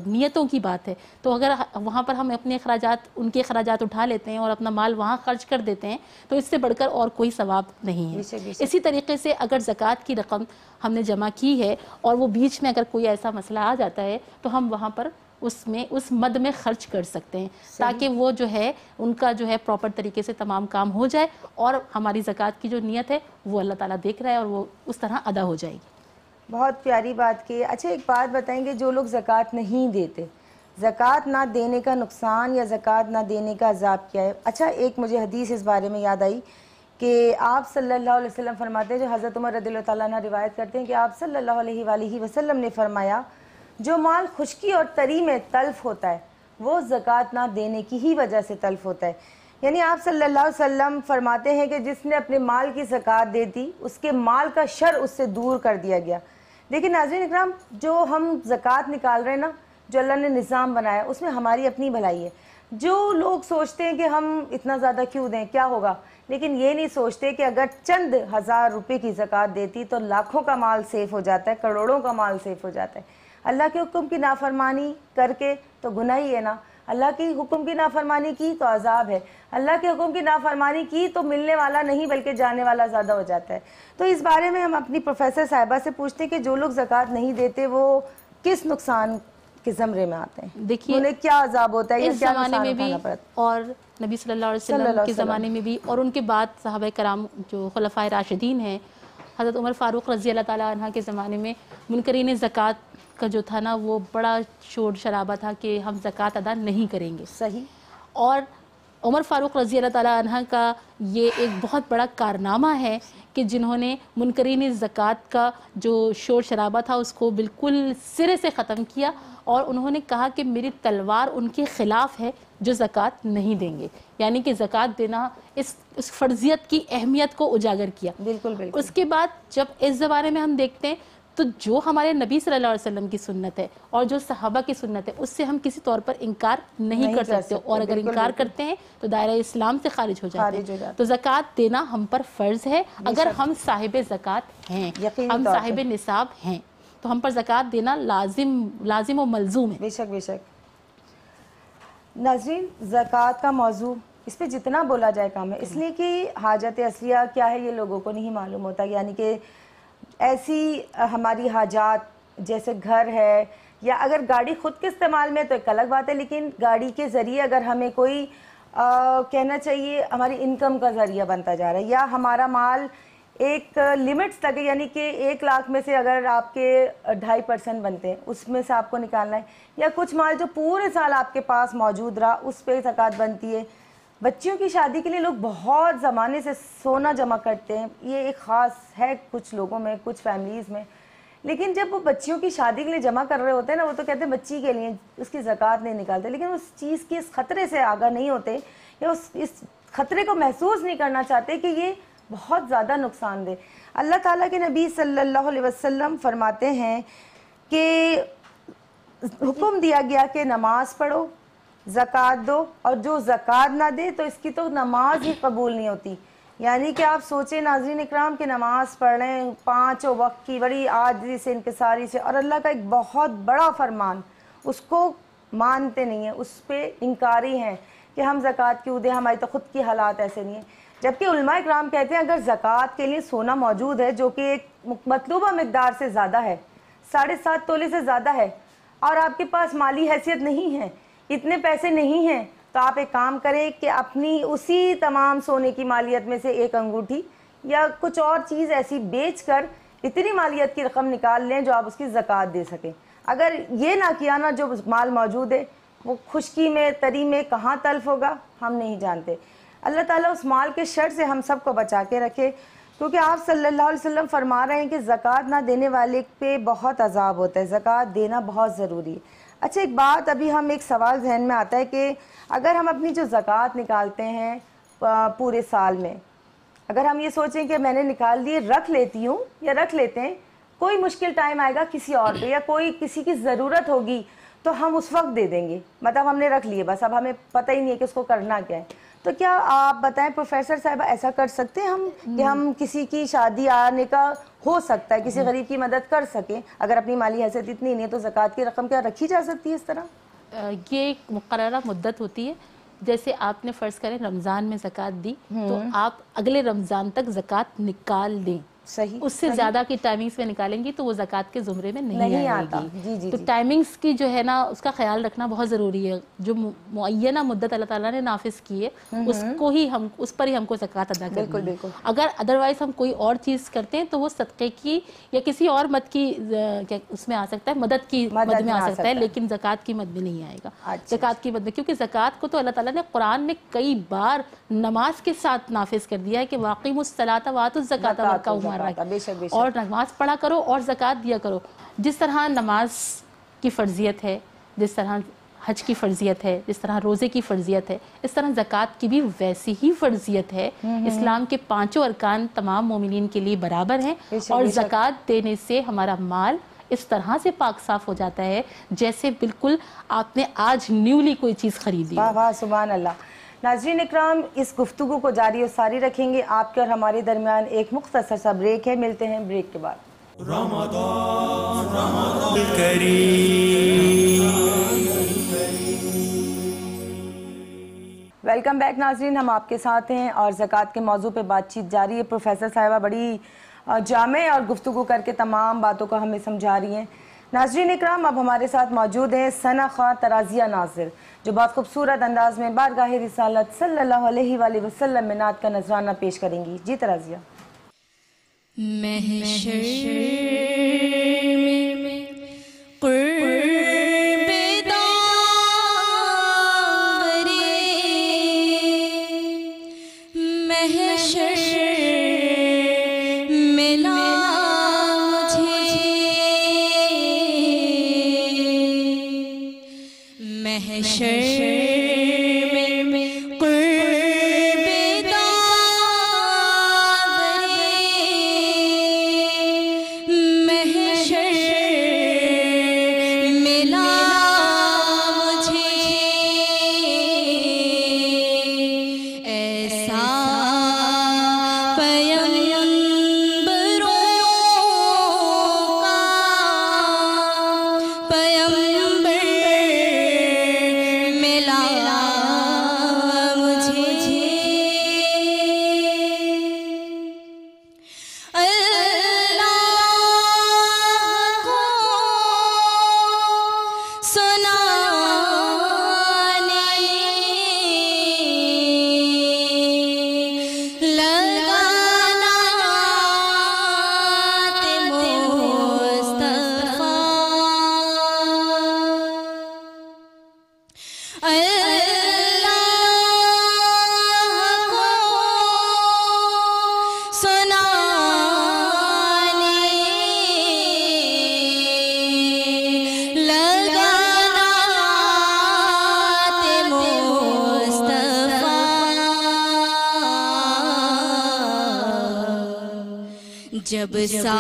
नीयतों की बात है तो अगर वहाँ पर हम अपने अखराज उनके अखराज उठा लेते हैं और अपना माल वहाँ खर्च कर देते हैं तो इससे बढ़कर और कोई सवाब नहीं है इसी तरीके से अगर ज़क़़त की रकम हमने जमा की है और वो बीच में अगर कोई ऐसा मसला आ जाता है तो हम वहाँ पर उसमें उस मद में खर्च कर सकते हैं ताकि वो जो है उनका जो है प्रॉपर तरीके से तमाम काम हो जाए और हमारी ज़क़़त की जो नीयत है वो अल्लाह ताला देख रहा है और वो उस तरह अदा हो जाएगी बहुत प्यारी बात की अच्छा एक बात बताएंगे जो लोग ज़क़़त नहीं देते ज़क़़त ना देने का नुकसान या ज़क़़त ना देने का अजाब क्या है अच्छा एक मुझे हदीस इस बारे में याद आई कि आप सल्लल्लाहु अलैहि वसल्लम फरमाते हैं जो हज़रत उमर रदी रिवायत करते हैं कि आप सल्लल्लाहु अलैहि वसल्लम ने फरमाया जो माल खुशकी और तरी में तल्फ होता है वो ज़क़़त ना देने की ही वजह से तल्फ होता है यानी आप सल्लल्लाहु अलैहि वसल्लम फरमाते हैं कि जिसने अपने माल की ज़क़़त दे दी उसके माल का शर उससे दूर कर दिया गया देखिए नाजरन इकराम जो हम ज़क़़त निकाल रहे हैं ना जो अल्लाह ने निज़ाम बनाया उसमें हमारी अपनी भलाई है जो लोग सोचते हैं कि हम इतना ज़्यादा क्यों दें क्या होगा लेकिन ये नहीं सोचते कि अगर चंद हज़ार रुपये की ज़क़़त देती तो लाखों का माल सेफ़ हो जाता है करोड़ों का माल सेफ़ हो जाता है अल्लाह के हुक्म की नाफरमानी करके तो गुना ही है ना अल्लाह की हुक्म की नाफरमानी की तो अजाब है अल्लाह के हुक्म की नाफरमानी की तो मिलने वाला नहीं बल्कि जाने वाला ज़्यादा हो जाता है तो इस बारे में हम अपनी प्रोफेसर साहिबा से पूछते हैं कि जो लोग जक़ात नहीं देते वो किस नुकसान के ज़मरे में आते हैं देखिए उन्हें क्या अजाब होता है इस ज़माने में भी और नबी सल्लल्लाहु अलैहि वसल्लम के ज़माने में भी और उनके बाद साहब कराम जो खलफा राशिदीन हैं हज़रत उमर फ़ारूक रज़ी अल्लाह तह के ज़माने में मुनकरीन ज़क़़त का जो था ना वो बड़ा शोर शराबा था कि हम ज़क़़त अदा नहीं करेंगे सही और उमर फ़ारूक रज़ी अल्लाह का ये एक बहुत बड़ा कारनामा है कि जिन्होंने मुनकरीन ज़क़़त का जो शोर शराबा था उसको बिल्कुल सिरे से ख़त्म किया और उन्होंने कहा कि मेरी तलवार उनके ख़िलाफ़ है जो ज़क़़त नहीं देंगे यानी कि ज़क़़त देना इस उस फर्जियत की अहमियत को उजागर किया बिल्कुल बिल्कुल उसके बाद जब इस ज़माने में हम देखते हैं तो जो हमारे नबी सल्लल्लाहु अलैहि वसल्लम की सुन्नत है और जो सहाबा की सुन्नत है उससे हम किसी तौर पर इनकार नहीं, नहीं कर, सकते, सकते और अगर इनकार करते हैं तो दायरा इस्लाम से खारिज हो जाते हैं तो ज़क़़त देना हम पर फ़र्ज है अगर हम साहिब ज़क़़त हैं हम साहिब निसाब हैं तो हम पर जक़ात देना लाजिम लाजिम और मलजूम है बेशक बेशक नाजरीन जक़ात का मौजू इस पर जितना बोला जाए काम है इसलिए कि हाजत असलिया क्या है ये लोगों को नहीं मालूम होता यानी कि ऐसी हमारी हाजात जैसे घर है या अगर गाड़ी ख़ुद के इस्तेमाल में तो एक अलग बात है लेकिन गाड़ी के ज़रिए अगर हमें कोई आ, कहना चाहिए हमारी इनकम का ज़रिया बनता जा रहा है या हमारा माल एक लिमिट्स लगे यानी कि एक लाख में से अगर आपके ढाई परसेंट बनते हैं उसमें से आपको निकालना है या कुछ माल जो पूरे साल आपके पास मौजूद रहा उस पर जक़ात बनती है बच्चियों की शादी के लिए लोग बहुत ज़माने से सोना जमा करते हैं ये एक ख़ास है कुछ लोगों में कुछ फैमिलीज़ में लेकिन जब वो बच्चियों की शादी के लिए जमा कर रहे होते हैं ना वो तो कहते हैं बच्ची के लिए उसकी ज़क़़त नहीं निकालते लेकिन उस चीज़ के इस ख़तरे से आगा नहीं होते या उस इस ख़तरे को महसूस नहीं करना चाहते कि ये बहुत ज़्यादा दे अल्लाह ताला के नबी सल्लल्लाहु अलैहि वसल्लम फरमाते हैं कि हुक्म दिया गया कि नमाज़ पढ़ो ज़क़़त दो और जो ज़क़़त ना दे तो इसकी तो नमाज ही कबूल नहीं होती यानी कि आप सोचें नाजरीन इक्राम कि नमाज़ पढ़ रहे हैं पाँचों वक्त की बड़ी आदरी से इनकसारी से और अल्लाह का एक बहुत बड़ा फरमान उसको मानते नहीं हैं उस पर इनकारी हैं कि हम जक़ात क्यों दें हमारी तो ख़ुद की हालात ऐसे नहीं हैं जबकि उलमा इक्राम कहते हैं अगर जक़ात के लिए सोना मौजूद है जो कि एक मतलूबा मकदार से ज़्यादा है साढ़े सात तोले से ज़्यादा है और आपके पास माली हैसियत नहीं है इतने पैसे नहीं हैं तो आप एक काम करें कि अपनी उसी तमाम सोने की मालियत में से एक अंगूठी या कुछ और चीज़ ऐसी बेच कर इतनी मालियत की रकम निकाल लें जो आप उसकी ज़क़़त दे सकें अगर ये ना किया ना जो माल मौजूद है वो खुशकी में तरी में कहाँ तल्फ होगा हम नहीं जानते अल्लाह ताला उस माल के शर से हम सबको बचा के रखे क्योंकि आप सल्लल्लाहु अलैहि वसल्लम फरमा रहे हैं कि ज़क़़त ना देने वाले पे बहुत अजाब होता है ज़क़़त देना बहुत ज़रूरी है अच्छा एक बात अभी हम एक सवाल जहन में आता है कि अगर हम अपनी जो ज़क़़त निकालते हैं पूरे साल में अगर हम ये सोचें कि मैंने निकाल दिए रख लेती हूँ या रख लेते हैं कोई मुश्किल टाइम आएगा किसी और पे या कोई किसी की ज़रूरत होगी तो हम उस वक्त दे देंगे मतलब हमने रख लिए बस अब हमें पता ही नहीं है कि उसको करना क्या है तो क्या आप बताएं प्रोफेसर साहब ऐसा कर सकते हैं हम कि हम हम्म। किसी की शादी आने का हो सकता है किसी हम्म। गरीब की मदद कर सकें अगर अपनी माली हैसियत इतनी नहीं है तो ज़क़़त की रकम क्या रखी जा सकती है इस तरह ये एक मुकर मुद्दत होती है जैसे आपने फ़र्ज़ करें रमज़ान में ज़क़़त दी तो हम्म। आप अगले रमज़ान तक ज़क़़त निकाल दें सही उससे ज़्यादा की टाइमिंग्स में निकालेंगी तो वो जक़ात के ज़ुमरे में नहीं, नहीं आता जी, जी, तो टाइमिंग्स की जो है ना उसका ख्याल रखना बहुत ज़रूरी है जो मुना मुद्दत अल्लाह ताला ने नाफिज की है हम्म, उसको हम्म। ही हम उस पर ही हमको जक़ात अदा करनी बिल्कुल, बिल्कुल। अगर अदरवाइज़ हम कोई और चीज़ करते हैं तो वो सदक़े की या किसी और मत की उसमें आ सकता है मदद की मद में आ सकता है लेकिन जक़ात की मद में नहीं आएगा अच्छा, ज़क़़त अच्छा। की मद में क्योंकि ज़क़़त को तो अल्लाह ताला ने कुरान में कई बार नमाज के साथ नाफिज कर दिया है कि वाकई मुसलाता वात उस जक़ात वाक़ा हुआ हाँ, और नमाज पढ़ा करो और जक़ात दिया करो जिस तरह नमाज की फ़र्जियत है जिस तरह हज की फ़र्जियत है जिस तरह रोज़े की फ़र्जियत है इस तरह जक़ात की भी वैसी ही फ़र्जियत है हम्म, हम्म, हम्म। इस्लाम के पांचों अरकान तमाम मोमिन के लिए बराबर हैं और जक़ात देने से हमारा माल इस तरह से पाक साफ हो जाता है जैसे बिल्कुल आपने आज न्यूली कोई चीज़ खरीदी सुबह अल्लाह नाजरीन इक्राम इस गुफ्तु को जारी और सारी रखेंगे आपके और हमारे दरमियान एक मुख्तर सा ब्रेक है मिलते हैं ब्रेक के बाद वेलकम बैक नाजरीन हम आपके साथ हैं और ज़क़़त के मौजू पर बातचीत जारी है प्रोफेसर साहिबा बड़ी जामे और गुफ्तु करके तमाम बातों को हमें समझा रही हैं नाजरीन इक्राम अब हमारे साथ मौजूद हैं सना खां तराजिया नाजिर जो बहुत खूबसूरत अंदाज में बारगाह रिसालत सल्लल्लाहु अलैहि वसल्लम में नात का नजराना पेश करेंगी जी तराजिया महशर में, में, में, में, में, में, में, में, So.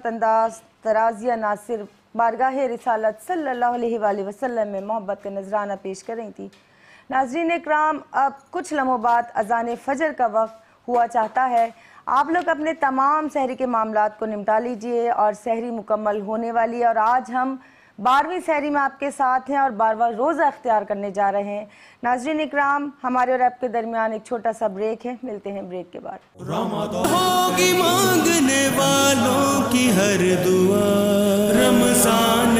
खूबसूरत अंदाज तराजिया नासिर बारगाह रिसालत सल्लल्लाहु अलैहि वसल्लम में मोहब्बत का नजराना पेश कर रही थी नाजरीन कराम अब कुछ लम्हों बाद अजान फजर का वक्त हुआ चाहता है आप लोग अपने तमाम शहरी के मामला को निपटा लीजिए और शहरी मुकम्मल होने वाली है और आज हम बारहवीं सहरी में आपके साथ हैं और बारवा रोज़ा अख्तियार करने जा रहे हैं नाजरीन इकराम हमारे और आपके दरमियान एक छोटा सा ब्रेक है मिलते हैं ब्रेक के बाद होगी मांगने वालों की हर दुआ रमजान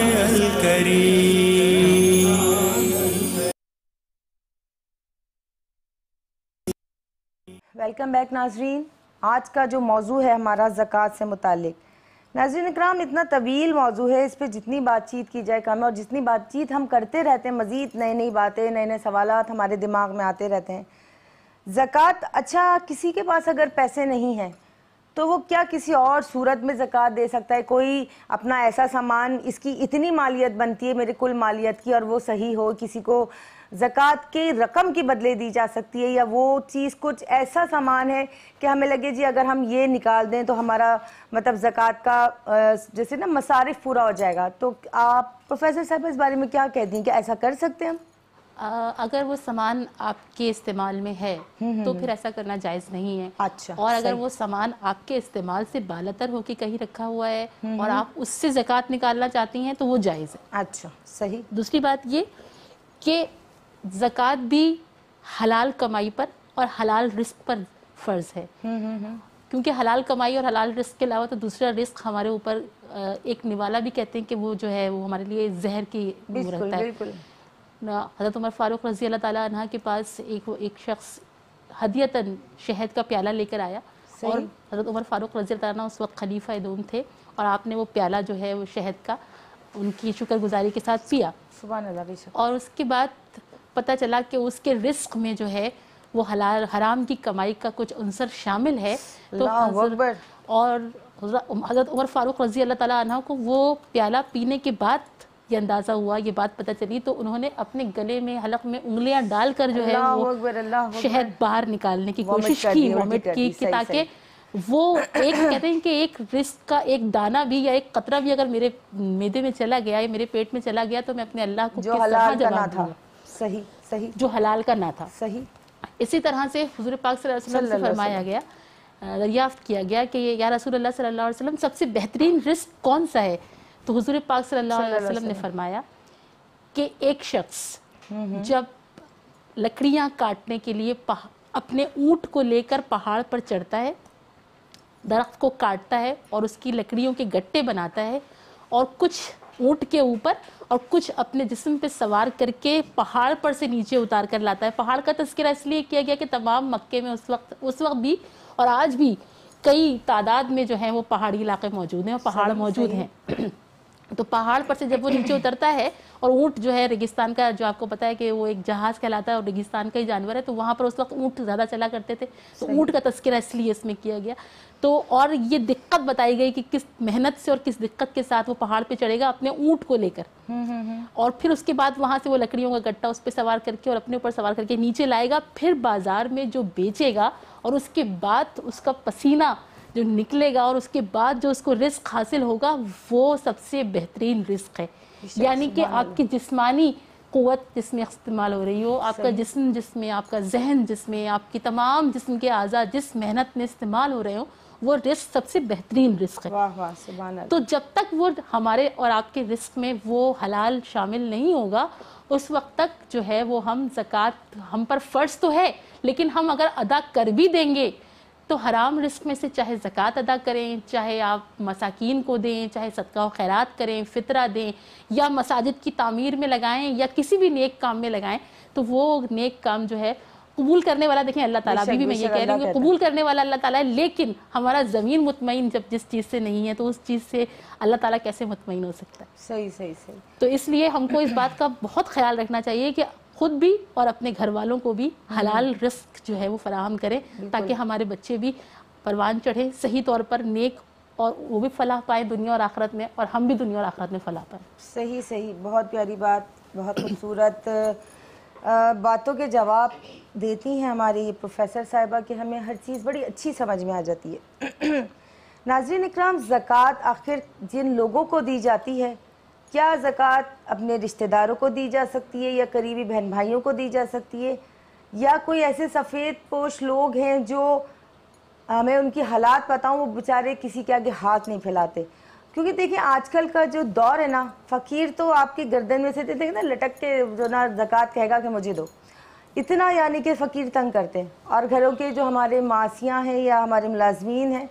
वेलकम बैक नाजरीन आज का जो मौजू है हमारा जक़ात से मुतक नाजरन कराम इतना तवील मौजू है इस पर जितनी बातचीत की जाए कम है और जितनी बातचीत हम करते रहते हैं मज़ीद नई नई बातें नए नए सवाल हमारे दिमाग में आते रहते हैं ज़क़़त अच्छा किसी के पास अगर पैसे नहीं हैं तो वो क्या किसी और सूरत में ज़क़़त दे सकता है कोई अपना ऐसा सामान इसकी इतनी मालियत बनती है मेरे कुल मालियत की और वो सही हो किसी को जक़ात की रकम की बदले दी जा सकती है या वो चीज़ कुछ ऐसा सामान है कि हमें लगे जी अगर हम ये निकाल दें तो हमारा मतलब ज़क़़त का जैसे ना मसारफ पूरा हो जाएगा तो आप प्रोफेसर साहब इस बारे में क्या कह दें कि ऐसा कर सकते हैं हम अगर वो सामान आपके इस्तेमाल में है हम्म, हम्म, तो हम्म। फिर ऐसा करना जायज़ नहीं है अच्छा और अगर वो सामान आपके इस्तेमाल से बालतर होके कहीं रखा हुआ है और आप उससे जक़ात निकालना चाहती हैं तो वो जायज़ है अच्छा सही दूसरी बात ये कि जक़ात भी हलाल कमाई पर और हलाल रिस्क पर फ़र्ज़ है हम्म, हम्म, हम्म। क्योंकि हलाल कमाई और हलाल रिस्क के अलावा तो दूसरा रिस्क हमारे ऊपर एक निवाला भी कहते हैं कि वो जो है वो हमारे लिए जहर की रहता है हज़रत उमर फ़ारूक रजी अल्लाह ताली के पास एक वो एक शख्स हदियतन शहद का प्याला लेकर आया और हज़रत उमर फ़ारूक रजी तला उस वक्त खलीफा दोम थे और आपने वो प्याला जो है वो शहद का उनकी शुक्रगुजारी के साथ पिया और उसके बाद पता चला कि उसके रिस्क में जो है वो हलाल हराम की कमाई का कुछ अंसर शामिल है तो और हज़रत उमर फारूक रजी अल्लाह ताला को वो प्याला पीने के बाद ये अंदाज़ा हुआ ये बात पता चली तो उन्होंने अपने गले में हलक में उंगलियां डालकर जो है वो शहद बाहर निकालने की कोशिश की वॉमिट की ताकि वो एक कहते हैं कि एक रिस्क का एक दाना भी या एक कतरा भी अगर मेरे मेदे में चला गया या मेरे पेट में चला गया तो मैं अपने अल्लाह को जो हलाल था सही सही जो हलाल का ना था सही इसी तरह से हजूर पाक से फरमाया गया दरियाफ्त किया गया कि ये या रसूल अल्लाह सल्लल्लाहु अलैहि वसल्लम सबसे बेहतरीन रिस्क कौन सा है तो हजूर पाक सल्लल्लाहु अलैहि वसल्लम ने फरमाया कि एक शख्स हम्म, हम्म। जब लकड़ियाँ काटने के लिए अपने ऊँट को लेकर पहाड़ पर चढ़ता है दरख्त को काटता है और उसकी लकड़ियों के गट्टे बनाता है और कुछ ऊँट के ऊपर और कुछ अपने जिस्म पे सवार करके पहाड़ पर से नीचे उतार कर लाता है पहाड़ का तस्करा इसलिए किया गया कि तमाम मक्के में उस वक्त उस वक्त भी और आज भी कई तादाद में जो है वो पहाड़ी इलाके मौजूद हैं और पहाड़ मौजूद हैं तो पहाड़ पर से जब वो नीचे उतरता है और ऊँट जो है रेगिस्तान का जो आपको पता है कि वो एक जहाज़ कहलाता है और रेगिस्तान का ही जानवर है तो वहाँ पर उस वक्त ऊँट ज़्यादा चला करते थे तो ऊँट का तस्करा इसलिए इसमें किया गया तो और ये दिक्कत बताई गई कि किस मेहनत से और किस दिक्कत के साथ वो पहाड़ पे चढ़ेगा अपने ऊँट को लेकर हम्म, हम्म, हम्म। और फिर उसके बाद वहाँ से वो लकड़ियों का गट्टा उस पर सवार करके और अपने ऊपर सवार करके नीचे लाएगा फिर बाज़ार में जो बेचेगा और उसके बाद उसका पसीना जो निकलेगा और उसके बाद जो उसको रिस्क हासिल होगा वो सबसे बेहतरीन रिस्क है यानी कि आपकी जिस्मानी क़वत जिसमें इस्तेमाल हो रही हो आपका जिसम जिसमें आपका जहन जिसमें आपकी तमाम जिसम के आज़ाद जिस मेहनत में इस्तेमाल हो रहे हो वो रिस्क सबसे बेहतरीन रिस्क है वाह वाह तो जब तक वो हमारे और आपके रिस्क में वो हलाल शामिल नहीं होगा उस वक्त तक जो है वो हम जक़ात हम पर फ़र्ज़ तो है लेकिन हम अगर अदा कर भी देंगे तो हराम रिस्क में से चाहे ज़क़़त अदा करें चाहे आप मसाकिन को दें चाहे सदका खैरात करें फितरा दें या मसाजिद की तामीर में लगाएं या किसी भी नेक काम में लगाएं तो वो नेक काम जो है कबूल करने वाला देखें अल्लाह ताला भी मैं ये कह रही हूँ कबूल करने वाला अल्लाह ताला है लेकिन हमारा ज़मीन मुतमिन जब जिस चीज़ से नहीं है तो उस चीज़ से अल्लाह ताला कैसे मुतमिन हो सकता है सही सही सही तो इसलिए हमको इस बात का बहुत ख्याल रखना चाहिए कि खुद भी और अपने घर वालों को भी हम्म। हलाल रिस्क जो है वो फराहम करें ताकि हमारे बच्चे भी परवान चढ़े सही तौर पर नेक और वो भी फलाह पाए दुनिया और आख़रत में और हम भी दुनिया और आख़रत में फलाह पाए सही सही बहुत प्यारी बात बहुत खूबसूरत बातों के जवाब देती हैं हमारी ये प्रोफेसर साहिबा कि हमें हर चीज़ बड़ी अच्छी समझ में आ जाती है नाजरीन इक्राम जक़ात आखिर जिन लोगों को दी जाती है क्या ज़क़़त अपने रिश्तेदारों को दी जा सकती है या करीबी बहन भाइयों को दी जा सकती है या कोई ऐसे सफ़ेद पोश लोग हैं जो हमें उनकी हालात पता हूँ वो बेचारे किसी के आगे हाथ नहीं फैलाते क्योंकि देखिए आजकल का जो दौर है ना फ़कीर तो आपके गर्दन में से देखिए ना लटक के जो ना जक़ात कहेगा कि मुझे दो इतना यानी कि फ़कीर तंग करते हैं और घरों के जो हमारे मासियाँ हैं या हमारे मुलाजमीन हैं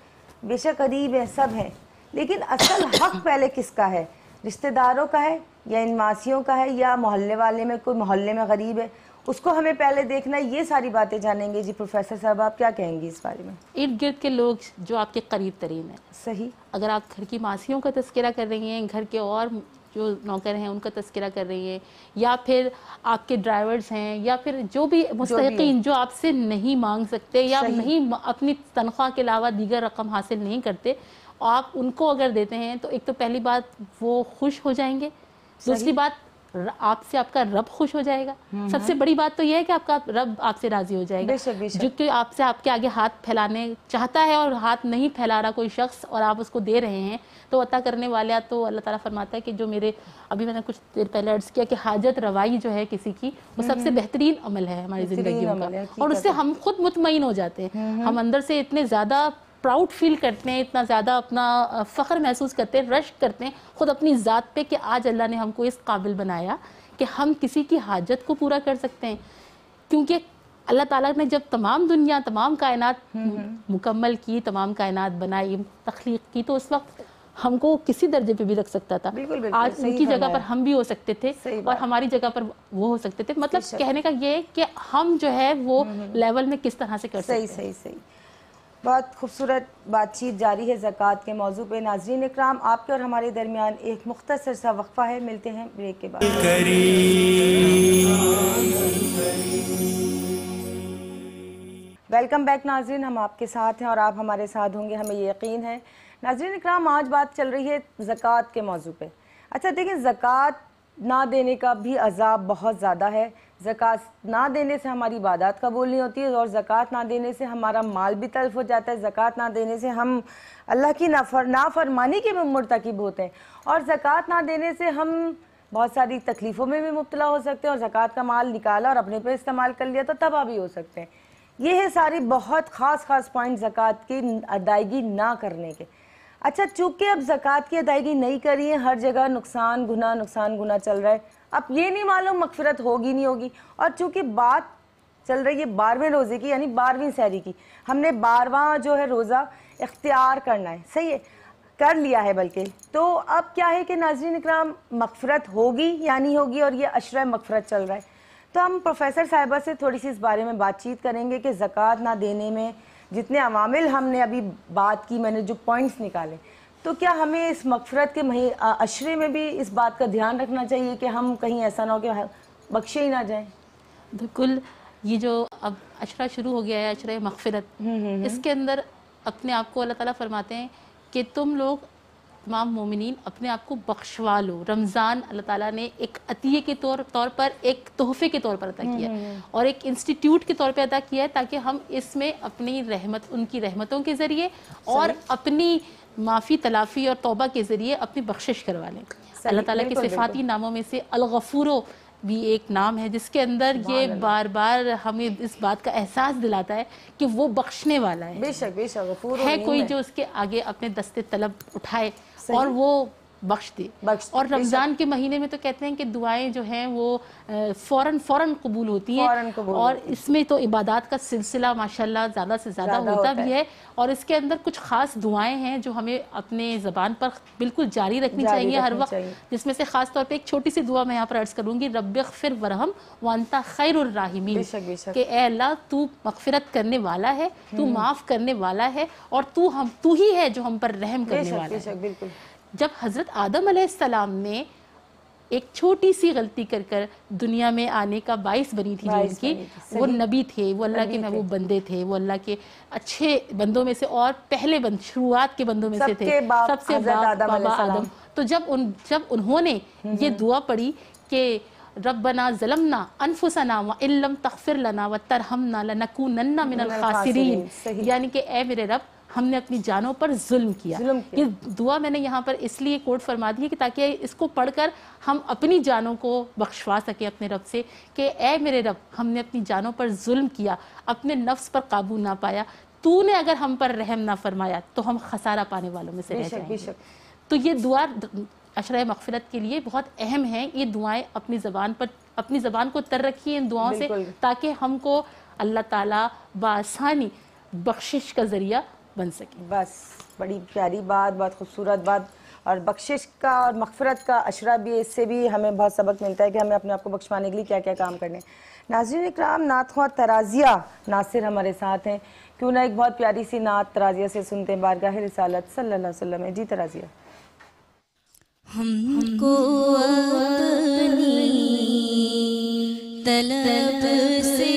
बेशक करीब हैं सब हैं लेकिन असल हक पहले किसका है रिश्तेदारों का है या इन मासीियों का है या मोहल्ले वाले में कोई मोहल्ले में गरीब है उसको हमें पहले देखना ये सारी बातें जानेंगे जी प्रोफेसर साहब आप क्या कहेंगे इस बारे में इर्द गिर्द के लोग जो आपके करीब तरीन है सही अगर आप घर की मासियों का तस्करा कर रही हैं घर के और जो नौकर हैं उनका तस्करा कर रही हैं या फिर आपके ड्राइवर्स हैं या फिर जो भी मुस्तकिन जो, जो आपसे नहीं मांग सकते या नहीं अपनी तनख्वाह के अलावा दीगर रकम हासिल नहीं करते आप उनको अगर देते हैं तो एक तो पहली बात वो खुश हो जाएंगे दूसरी बात आपसे आपका रब खुश हो जाएगा हम्म, सबसे हम्म। बड़ी बात तो यह है कि आपका रब आपसे राजी हो जाएगा बेशक, बेशक। जो कि आपसे आपके आगे हाथ फैलाने चाहता है और हाथ नहीं फैला रहा कोई शख्स और आप उसको दे रहे हैं तो अता करने वाला तो अल्लाह ताला फरमाता है कि जो मेरे अभी मैंने कुछ देर पहले अर्ज किया कि हाजत रवाई जो है किसी की वो हम्म, सबसे बेहतरीन अमल है हमारी ज़िंदगी का और उससे हम खुद मुतमिन हो जाते हैं हम अंदर से इतने ज़्यादा प्राउड फील करते हैं इतना ज़्यादा अपना फ़ख्र महसूस करते हैं रश करते हैं ख़ुद अपनी ज़ात पे कि आज अल्लाह ने हमको इस काबिल बनाया कि हम किसी की हाजत को पूरा कर सकते हैं क्योंकि अल्लाह ताला ने जब तमाम दुनिया तमाम कायनात हम्म, हम्म। मुकम्मल की तमाम कायनात बनाई तख्लीक की तो उस वक्त हमको किसी दर्जे पे भी रख सकता था बिल्कुल, बिल्कुल, आज उनकी जगह पर हम भी हो सकते थे और हमारी जगह पर वो हो सकते थे मतलब कहने का ये है कि हम जो है वो लेवल हम्म, में किस तरह से कर सकते सही सही सही बहुत खूबसूरत बातचीत जारी है ज़क़़त के मौजू पर नाजरीन इक्राम आपके और हमारे दरमियान एक मुख्तर सा वक्फ़ा है मिलते हैं ब्रेक के बाद वेलकम बैक नाजरीन हम आपके साथ हैं और आप हमारे साथ होंगे हमें ये यकीन है नाजरीन इक्राम आज बात चल रही है ज़क़़त के मौजू पर अच्छा देखिए ज़क़़त ना देने का भी अजाब बहुत ज़्यादा है ज़क़़त ना देने से हमारी इबादत कबूल नहीं होती है और ज़क़़त ना देने से हमारा माल भी तलफ हो जाता है ज़क़़त ना देने से हम अल्लाह की नाफर नाफरमानी के भी मरतकब होते हैं और ज़क़़त ना देने से हम बहुत सारी तकलीफ़ों में भी मुबला हो सकते हैं और ज़क़़त का माल निकाला और अपने पर इस्तेमाल कर लिया तो तबाह भी हो सकते हैं ये है सारी बहुत ख़ास ख़ास पॉइंट ज़क़़त की अदायगी ना करने के अच्छा चूंकि अब जक़ात की अदायगी नहीं करी है हर जगह नुकसान गुना नुकसान गुना चल रहा है अब ये नहीं मालूम मगफरत होगी नहीं होगी और चूंकि बात चल रही है बारहवें रोज़े की यानी बारहवीं सहरी की हमने बारवा जो है रोज़ा इख्तियार करना है सही है कर लिया है बल्कि तो अब क्या है कि नाजरीन इक्राम मकफरत होगी या नहीं होगी और ये अशर मकफ़रत चल रहा है तो हम प्रोफेसर साहिबा से थोड़ी सी इस बारे में बातचीत करेंगे कि ज़क़़त ना देने में जितने अवामिल हमने अभी बात की मैंने जो पॉइंट्स निकाले तो क्या हमें इस मकफरत के मही अशरे में भी इस बात का ध्यान रखना चाहिए कि हम कहीं ऐसा ना हो कि बख्शे ही ना जाए बिल्कुल ये जो अब अशरा शुरू हो गया है अशर मकफ़रत हम्म, हम्म, हम्म। इसके अंदर अपने आप को अल्लाह ताला फरमाते हैं कि तुम लोग तमाम मोमिन अपने आप को बख्शवा लो रमज़ान अल्लाह ताला ने एक अतीय के तौर तौर पर एक तोहफे के तौर पर अदा किया हम्म, हम्म। और एक इंस्टीट्यूट के तौर पर अदा किया है ताकि हम इसमें अपनी रहमत उनकी रहमतों के ज़रिए और अपनी माफ़ी तलाफ़ी और तोबा के ज़रिए अपनी बख्शिश करवा लें अल्लाह ताला के सिफाती नामों में से अलगफूरो भी एक नाम है जिसके अंदर ये बार बार हमें इस बात का एहसास दिलाता है कि वो बख्शने वाला है बेशक बेशक है कोई जो उसके आगे अपने दस्ते तलब उठाए और वो बख्श दे बख्श और रमज़ान के महीने में तो कहते हैं कि दुआएं जो हैं वो फौरन फौरन कबूल होती हैं और इसमें तो इबादत का सिलसिला माशाल्लाह ज़्यादा से ज़्यादा होता, होता भी है और इसके अंदर कुछ ख़ास दुआएं हैं जो हमें अपने ज़बान पर बिल्कुल जारी रखनी जारी चाहिए हर वक्त जिसमें से ख़ास तौर पर एक छोटी सी दुआ मैं यहाँ पर अर्ज़ करूँगी रब फिर वरहम वानता खैर राहिमी कि अल्लाह तू मगफरत करने वाला है तू हम्म। माफ़ करने वाला है और तू हम तू ही है जो हम पर रहम करने वाला है जब हज़रत आदम सलाम ने एक छोटी सी गलती कर कर दुनिया में आने का बाइस बनी थी जो उनकी वो नबी थे वो अल्लाह के महबूब बंदे थे वो अल्लाह के अच्छे बंदों में से और पहले बंद शुरुआत के बंदों में से थे सबसे बाबा आदम तो जब उन जब उन्होंने हम्म, ये हम्म। दुआ पढ़ी कि रबना जलमना अनफुसना वम तखफिर लना व तरहमना लनकू नन्ना मिनल खासरीन यानी कि ए मेरे रब हमने अपनी जानों पर जुल्म किया ये दुआ मैंने यहाँ पर इसलिए कोर्ट फरमा दी है कि ताकि इसको पढ़कर हम अपनी जानों को बख्शवा सकें अपने रब से कि ए मेरे रब हमने अपनी जानों पर जुल्म किया अपने नफ्स पर काबू ना पाया तूने अगर हम पर रहम ना फरमाया तो हम खसारा पाने वालों में से रह जाएंगे तो ये दुआ अशरा मगफरत के लिए बहुत अहम है ये दुआएं अपनी ज़बान पर अपनी ज़बान को तर रखिए इन दुआओं से ताकि हमको अल्लाह ताला बासानी बख्शिश का ज़रिया बन सके बस बड़ी प्यारी बात बहुत खूबसूरत बात और बख्शिश का और मफफ़रत का अशरा भी इससे भी हमें बहुत सबक मिलता है कि हमें अपने आप को बख्शवाने के लिए क्या क्या काम करने नाजरीन कराम नात ख्वा तराजिया नासिर हमारे साथ हैं क्यों ना एक बहुत प्यारी सी नात तराजिया से सुनते हैं बारगाह रिसालत सल्लल्लाहु अलैहि वसल्लम जी तराजिया हमको तलब से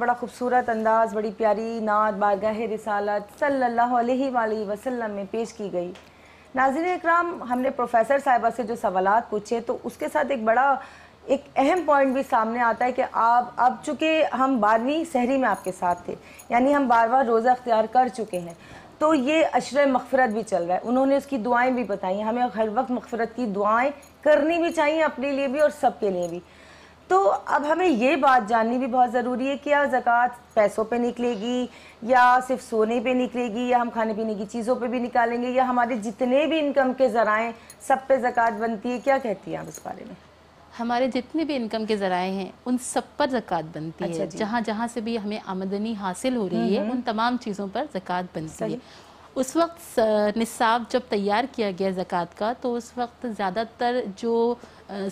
बड़ा खूबसूरत अंदाज़ बड़ी प्यारी नात बारगाह रिसालत सल्लल्लाहु अलैहि वसल्लम में पेश की गई नाजिर इकराम हमने प्रोफेसर साहिबा से जो सवाल पूछे तो उसके साथ एक बड़ा एक अहम पॉइंट भी सामने आता है कि आप अब चूँकि हम बारहवीं शहरी में आपके साथ थे यानी हम बार बार रोज़ा अख्तियार कर चुके हैं तो ये अशर मगफरत भी चल रहा है उन्होंने उसकी दुआएं भी बताई हमें हर वक्त मफफरत की दुआएं करनी भी चाहिए अपने लिए भी और सबके लिए भी तो अब हमें ये बात जाननी भी बहुत ज़रूरी है क्या ज़क़़त पैसों पे निकलेगी या सिर्फ सोने पे निकलेगी या हम खाने पीने की चीज़ों पे भी निकालेंगे या हमारे जितने भी इनकम के ज़राए सब पे ज़क़़त बनती है क्या कहती हैं आप इस बारे में हमारे जितने भी इनकम के ज़राए हैं उन सब पर ज़क़़त बनती अच्छा है जहाँ जहाँ से भी हमें आमदनी हासिल हो रही है हम्म, हम्म। उन तमाम चीज़ों पर ज़क़़त बनती है उस वक्त निसाब जब तैयार किया गया ज़क़़त का तो उस वक्त ज़्यादातर जो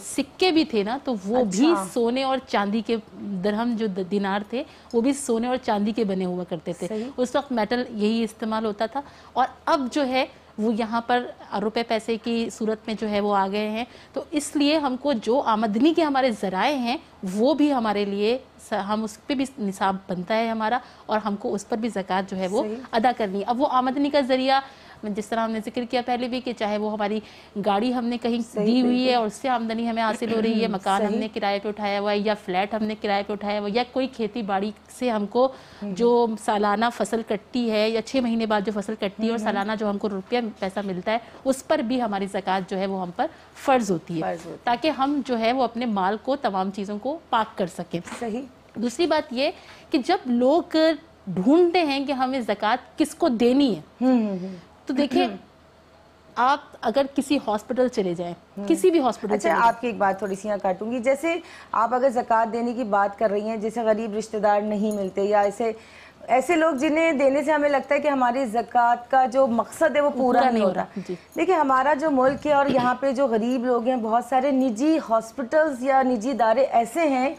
सिक्के भी थे ना तो वो अच्छा। भी सोने और चांदी के दरहम जो दिनार थे वो भी सोने और चांदी के बने हुआ करते थे उस वक्त मेटल यही इस्तेमाल होता था और अब जो है वो यहाँ पर रुपए पैसे की सूरत में जो है वो आ गए हैं तो इसलिए हमको जो आमदनी के हमारे ज़राए हैं वो भी हमारे लिए हम उस पर भी निसाब बनता है हमारा और हमको उस पर भी ज़क़़त जो है वो अदा करनी है अब वो आमदनी का ज़रिया जिस तरह हमने जिक्र किया पहले भी कि चाहे वो हमारी गाड़ी हमने कहीं दी हुई है और उससे आमदनी हमें हासिल हो रही है मकान हमने किराए पर उठाया हुआ है या फ्लैट हमने किराए पर उठाया हुआ या कोई खेती बाड़ी से हमको हम्म। जो सालाना फसल कटती है या छः महीने बाद जो फसल कटती है और हम्म। सालाना जो हमको रुपया पैसा मिलता है उस पर भी हमारी ज़क़़त जो है वो हम पर फ़र्ज़ होती है ताकि हम जो है वो अपने माल को तमाम चीज़ों को पाक कर सकें सही दूसरी बात ये कि जब लोग ढूंढते हैं कि हमें जक़ात किसको देनी है हम्म, तो देखिए आप अगर किसी हॉस्पिटल चले जाए हम्म। किसी भी हॉस्पिटल अच्छा आपकी एक बात थोड़ी सी यहाँ काटूंगी जैसे आप अगर जक़ात देने की बात कर रही हैं जैसे गरीब रिश्तेदार नहीं मिलते या ऐसे ऐसे लोग जिन्हें देने से हमें लगता है कि हमारी ज़क़़त का जो मकसद है वो पूरा, नहीं हो रहा देखिए हमारा जो मुल्क है और यहाँ पे जो गरीब लोग हैं बहुत सारे निजी हॉस्पिटल्स या निजी इदारे ऐसे हैं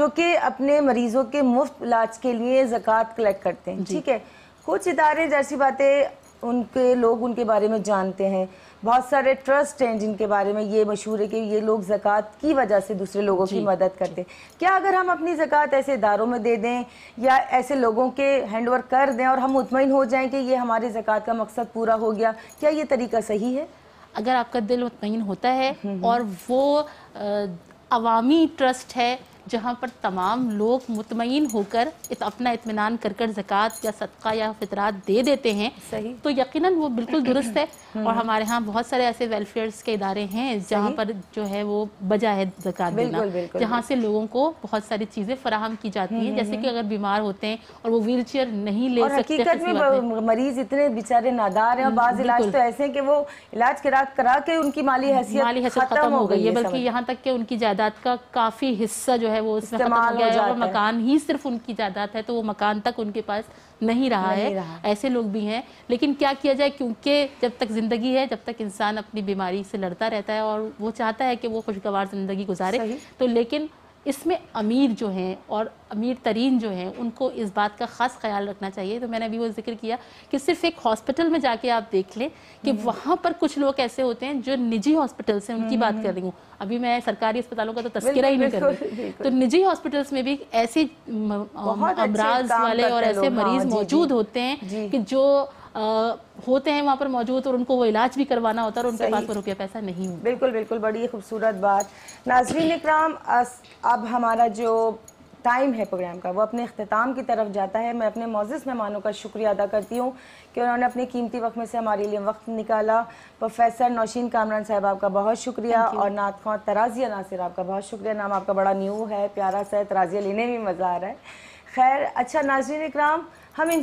जो कि अपने मरीज़ों के मुफ्त इलाज के लिए जक़ात कलेक्ट करते हैं ठीक है कुछ इदारे जैसी बातें उनके लोग उनके बारे में जानते हैं बहुत सारे ट्रस्ट हैं जिनके बारे में ये मशहूर है कि ये लोग ज़क़़त की वजह से दूसरे लोगों की मदद करते हैं क्या अगर हम अपनी ज़क़़त ऐसे इदारों में दे दें या ऐसे लोगों के हैंड ओवर कर दें और हम मुतमिन हो जाएं कि ये हमारे ज़क़़त का मकसद पूरा हो गया क्या ये तरीका सही है अगर आपका दिल मुतमिन होता है हम्म, हम्म। और वो अवामी ट्रस्ट है जहाँ पर तमाम लोग मुतमिन होकर इत अपना इतमान कर कर जक़ात या सदका या फितरात दे देते हैं सही तो यकीनन वो बिल्कुल दुरुस्त है और हम्म। हमारे यहाँ बहुत सारे ऐसे वेलफेयर्स के इदारे हैं जहाँ पर जो है वो बजा है जक़ात देना जहाँ से लोगों को बहुत सारी चीज़ें फराहम की जाती हम्म, हैं जैसे हम्म, कि अगर बीमार होते हैं और वो व्हील चेयर नहीं ले सकते मरीज इतने बेचारे नादार हैं बाद बाज़ इलाज तो ऐसे हैं कि वो इलाज करा करा के उनकी माली हैसियत खत्म हो गई है बल्कि यहाँ तक कि उनकी जायदाद का काफ़ी हिस्सा जो है है वो उसमें खत्म हो गया है और मकान ही सिर्फ उनकी जायदाद है तो वो मकान तक उनके पास नहीं रहा नहीं है रहा। ऐसे लोग भी हैं लेकिन क्या किया जाए क्योंकि जब तक ज़िंदगी है जब तक इंसान अपनी बीमारी से लड़ता रहता है और वो चाहता है कि वो खुशगवार ज़िंदगी गुजारे तो लेकिन इसमें अमीर जो हैं और अमीर तरीन जो हैं उनको इस बात का ख़ास ख्याल रखना चाहिए तो मैंने अभी वो जिक्र किया कि सिर्फ एक हॉस्पिटल में जाके आप देख लें कि हम्म। वहाँ पर कुछ लोग ऐसे होते हैं जो निजी हॉस्पिटल से उनकी बात कर रही हूँ हम्म। अभी मैं सरकारी अस्पतालों का तो तस्करा ही नहीं कर रही तो निजी हॉस्पिटल्स में भी ऐसे अमराज वाले और ऐसे मरीज हाँ, मौजूद होते हैं कि जो होते हैं वहाँ पर मौजूद और उनको वो इलाज भी करवाना होता है और उनके पास वो रुपया पैसा नहीं है बिल्कुल बिल्कुल बड़ी खूबसूरत बात नाजरीन इक्राम अब हमारा जो टाइम है प्रोग्राम का वो अपने अख्ताम की तरफ जाता है मैं अपने मोज़ मेहमानों का शुक्रिया अदा करती हूँ कि उन्होंने अपने कीमती वक्त में से हमारे लिए वक्त निकाला प्रोफेसर नौशीन कामरान साहब आपका बहुत शुक्रिया और नात खां तराजिया नासिर आपका बहुत शुक्रिया नाम आपका बड़ा न्यू है प्यारा सा है तराजिया लेने में मज़ा आ रहा है खैर अच्छा नाजरीन इक्राम हम इन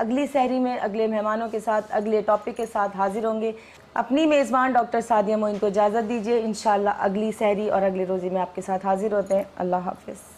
अगली सहरी में अगले मेहमानों के साथ अगले टॉपिक के साथ हाजिर होंगे अपनी मेज़बान डॉक्टर सादिया मोइन को इजाज़त दीजिए इन अगली सहरी और अगले रोज़े में आपके साथ हाजिर होते हैं अल्लाह हाफिज़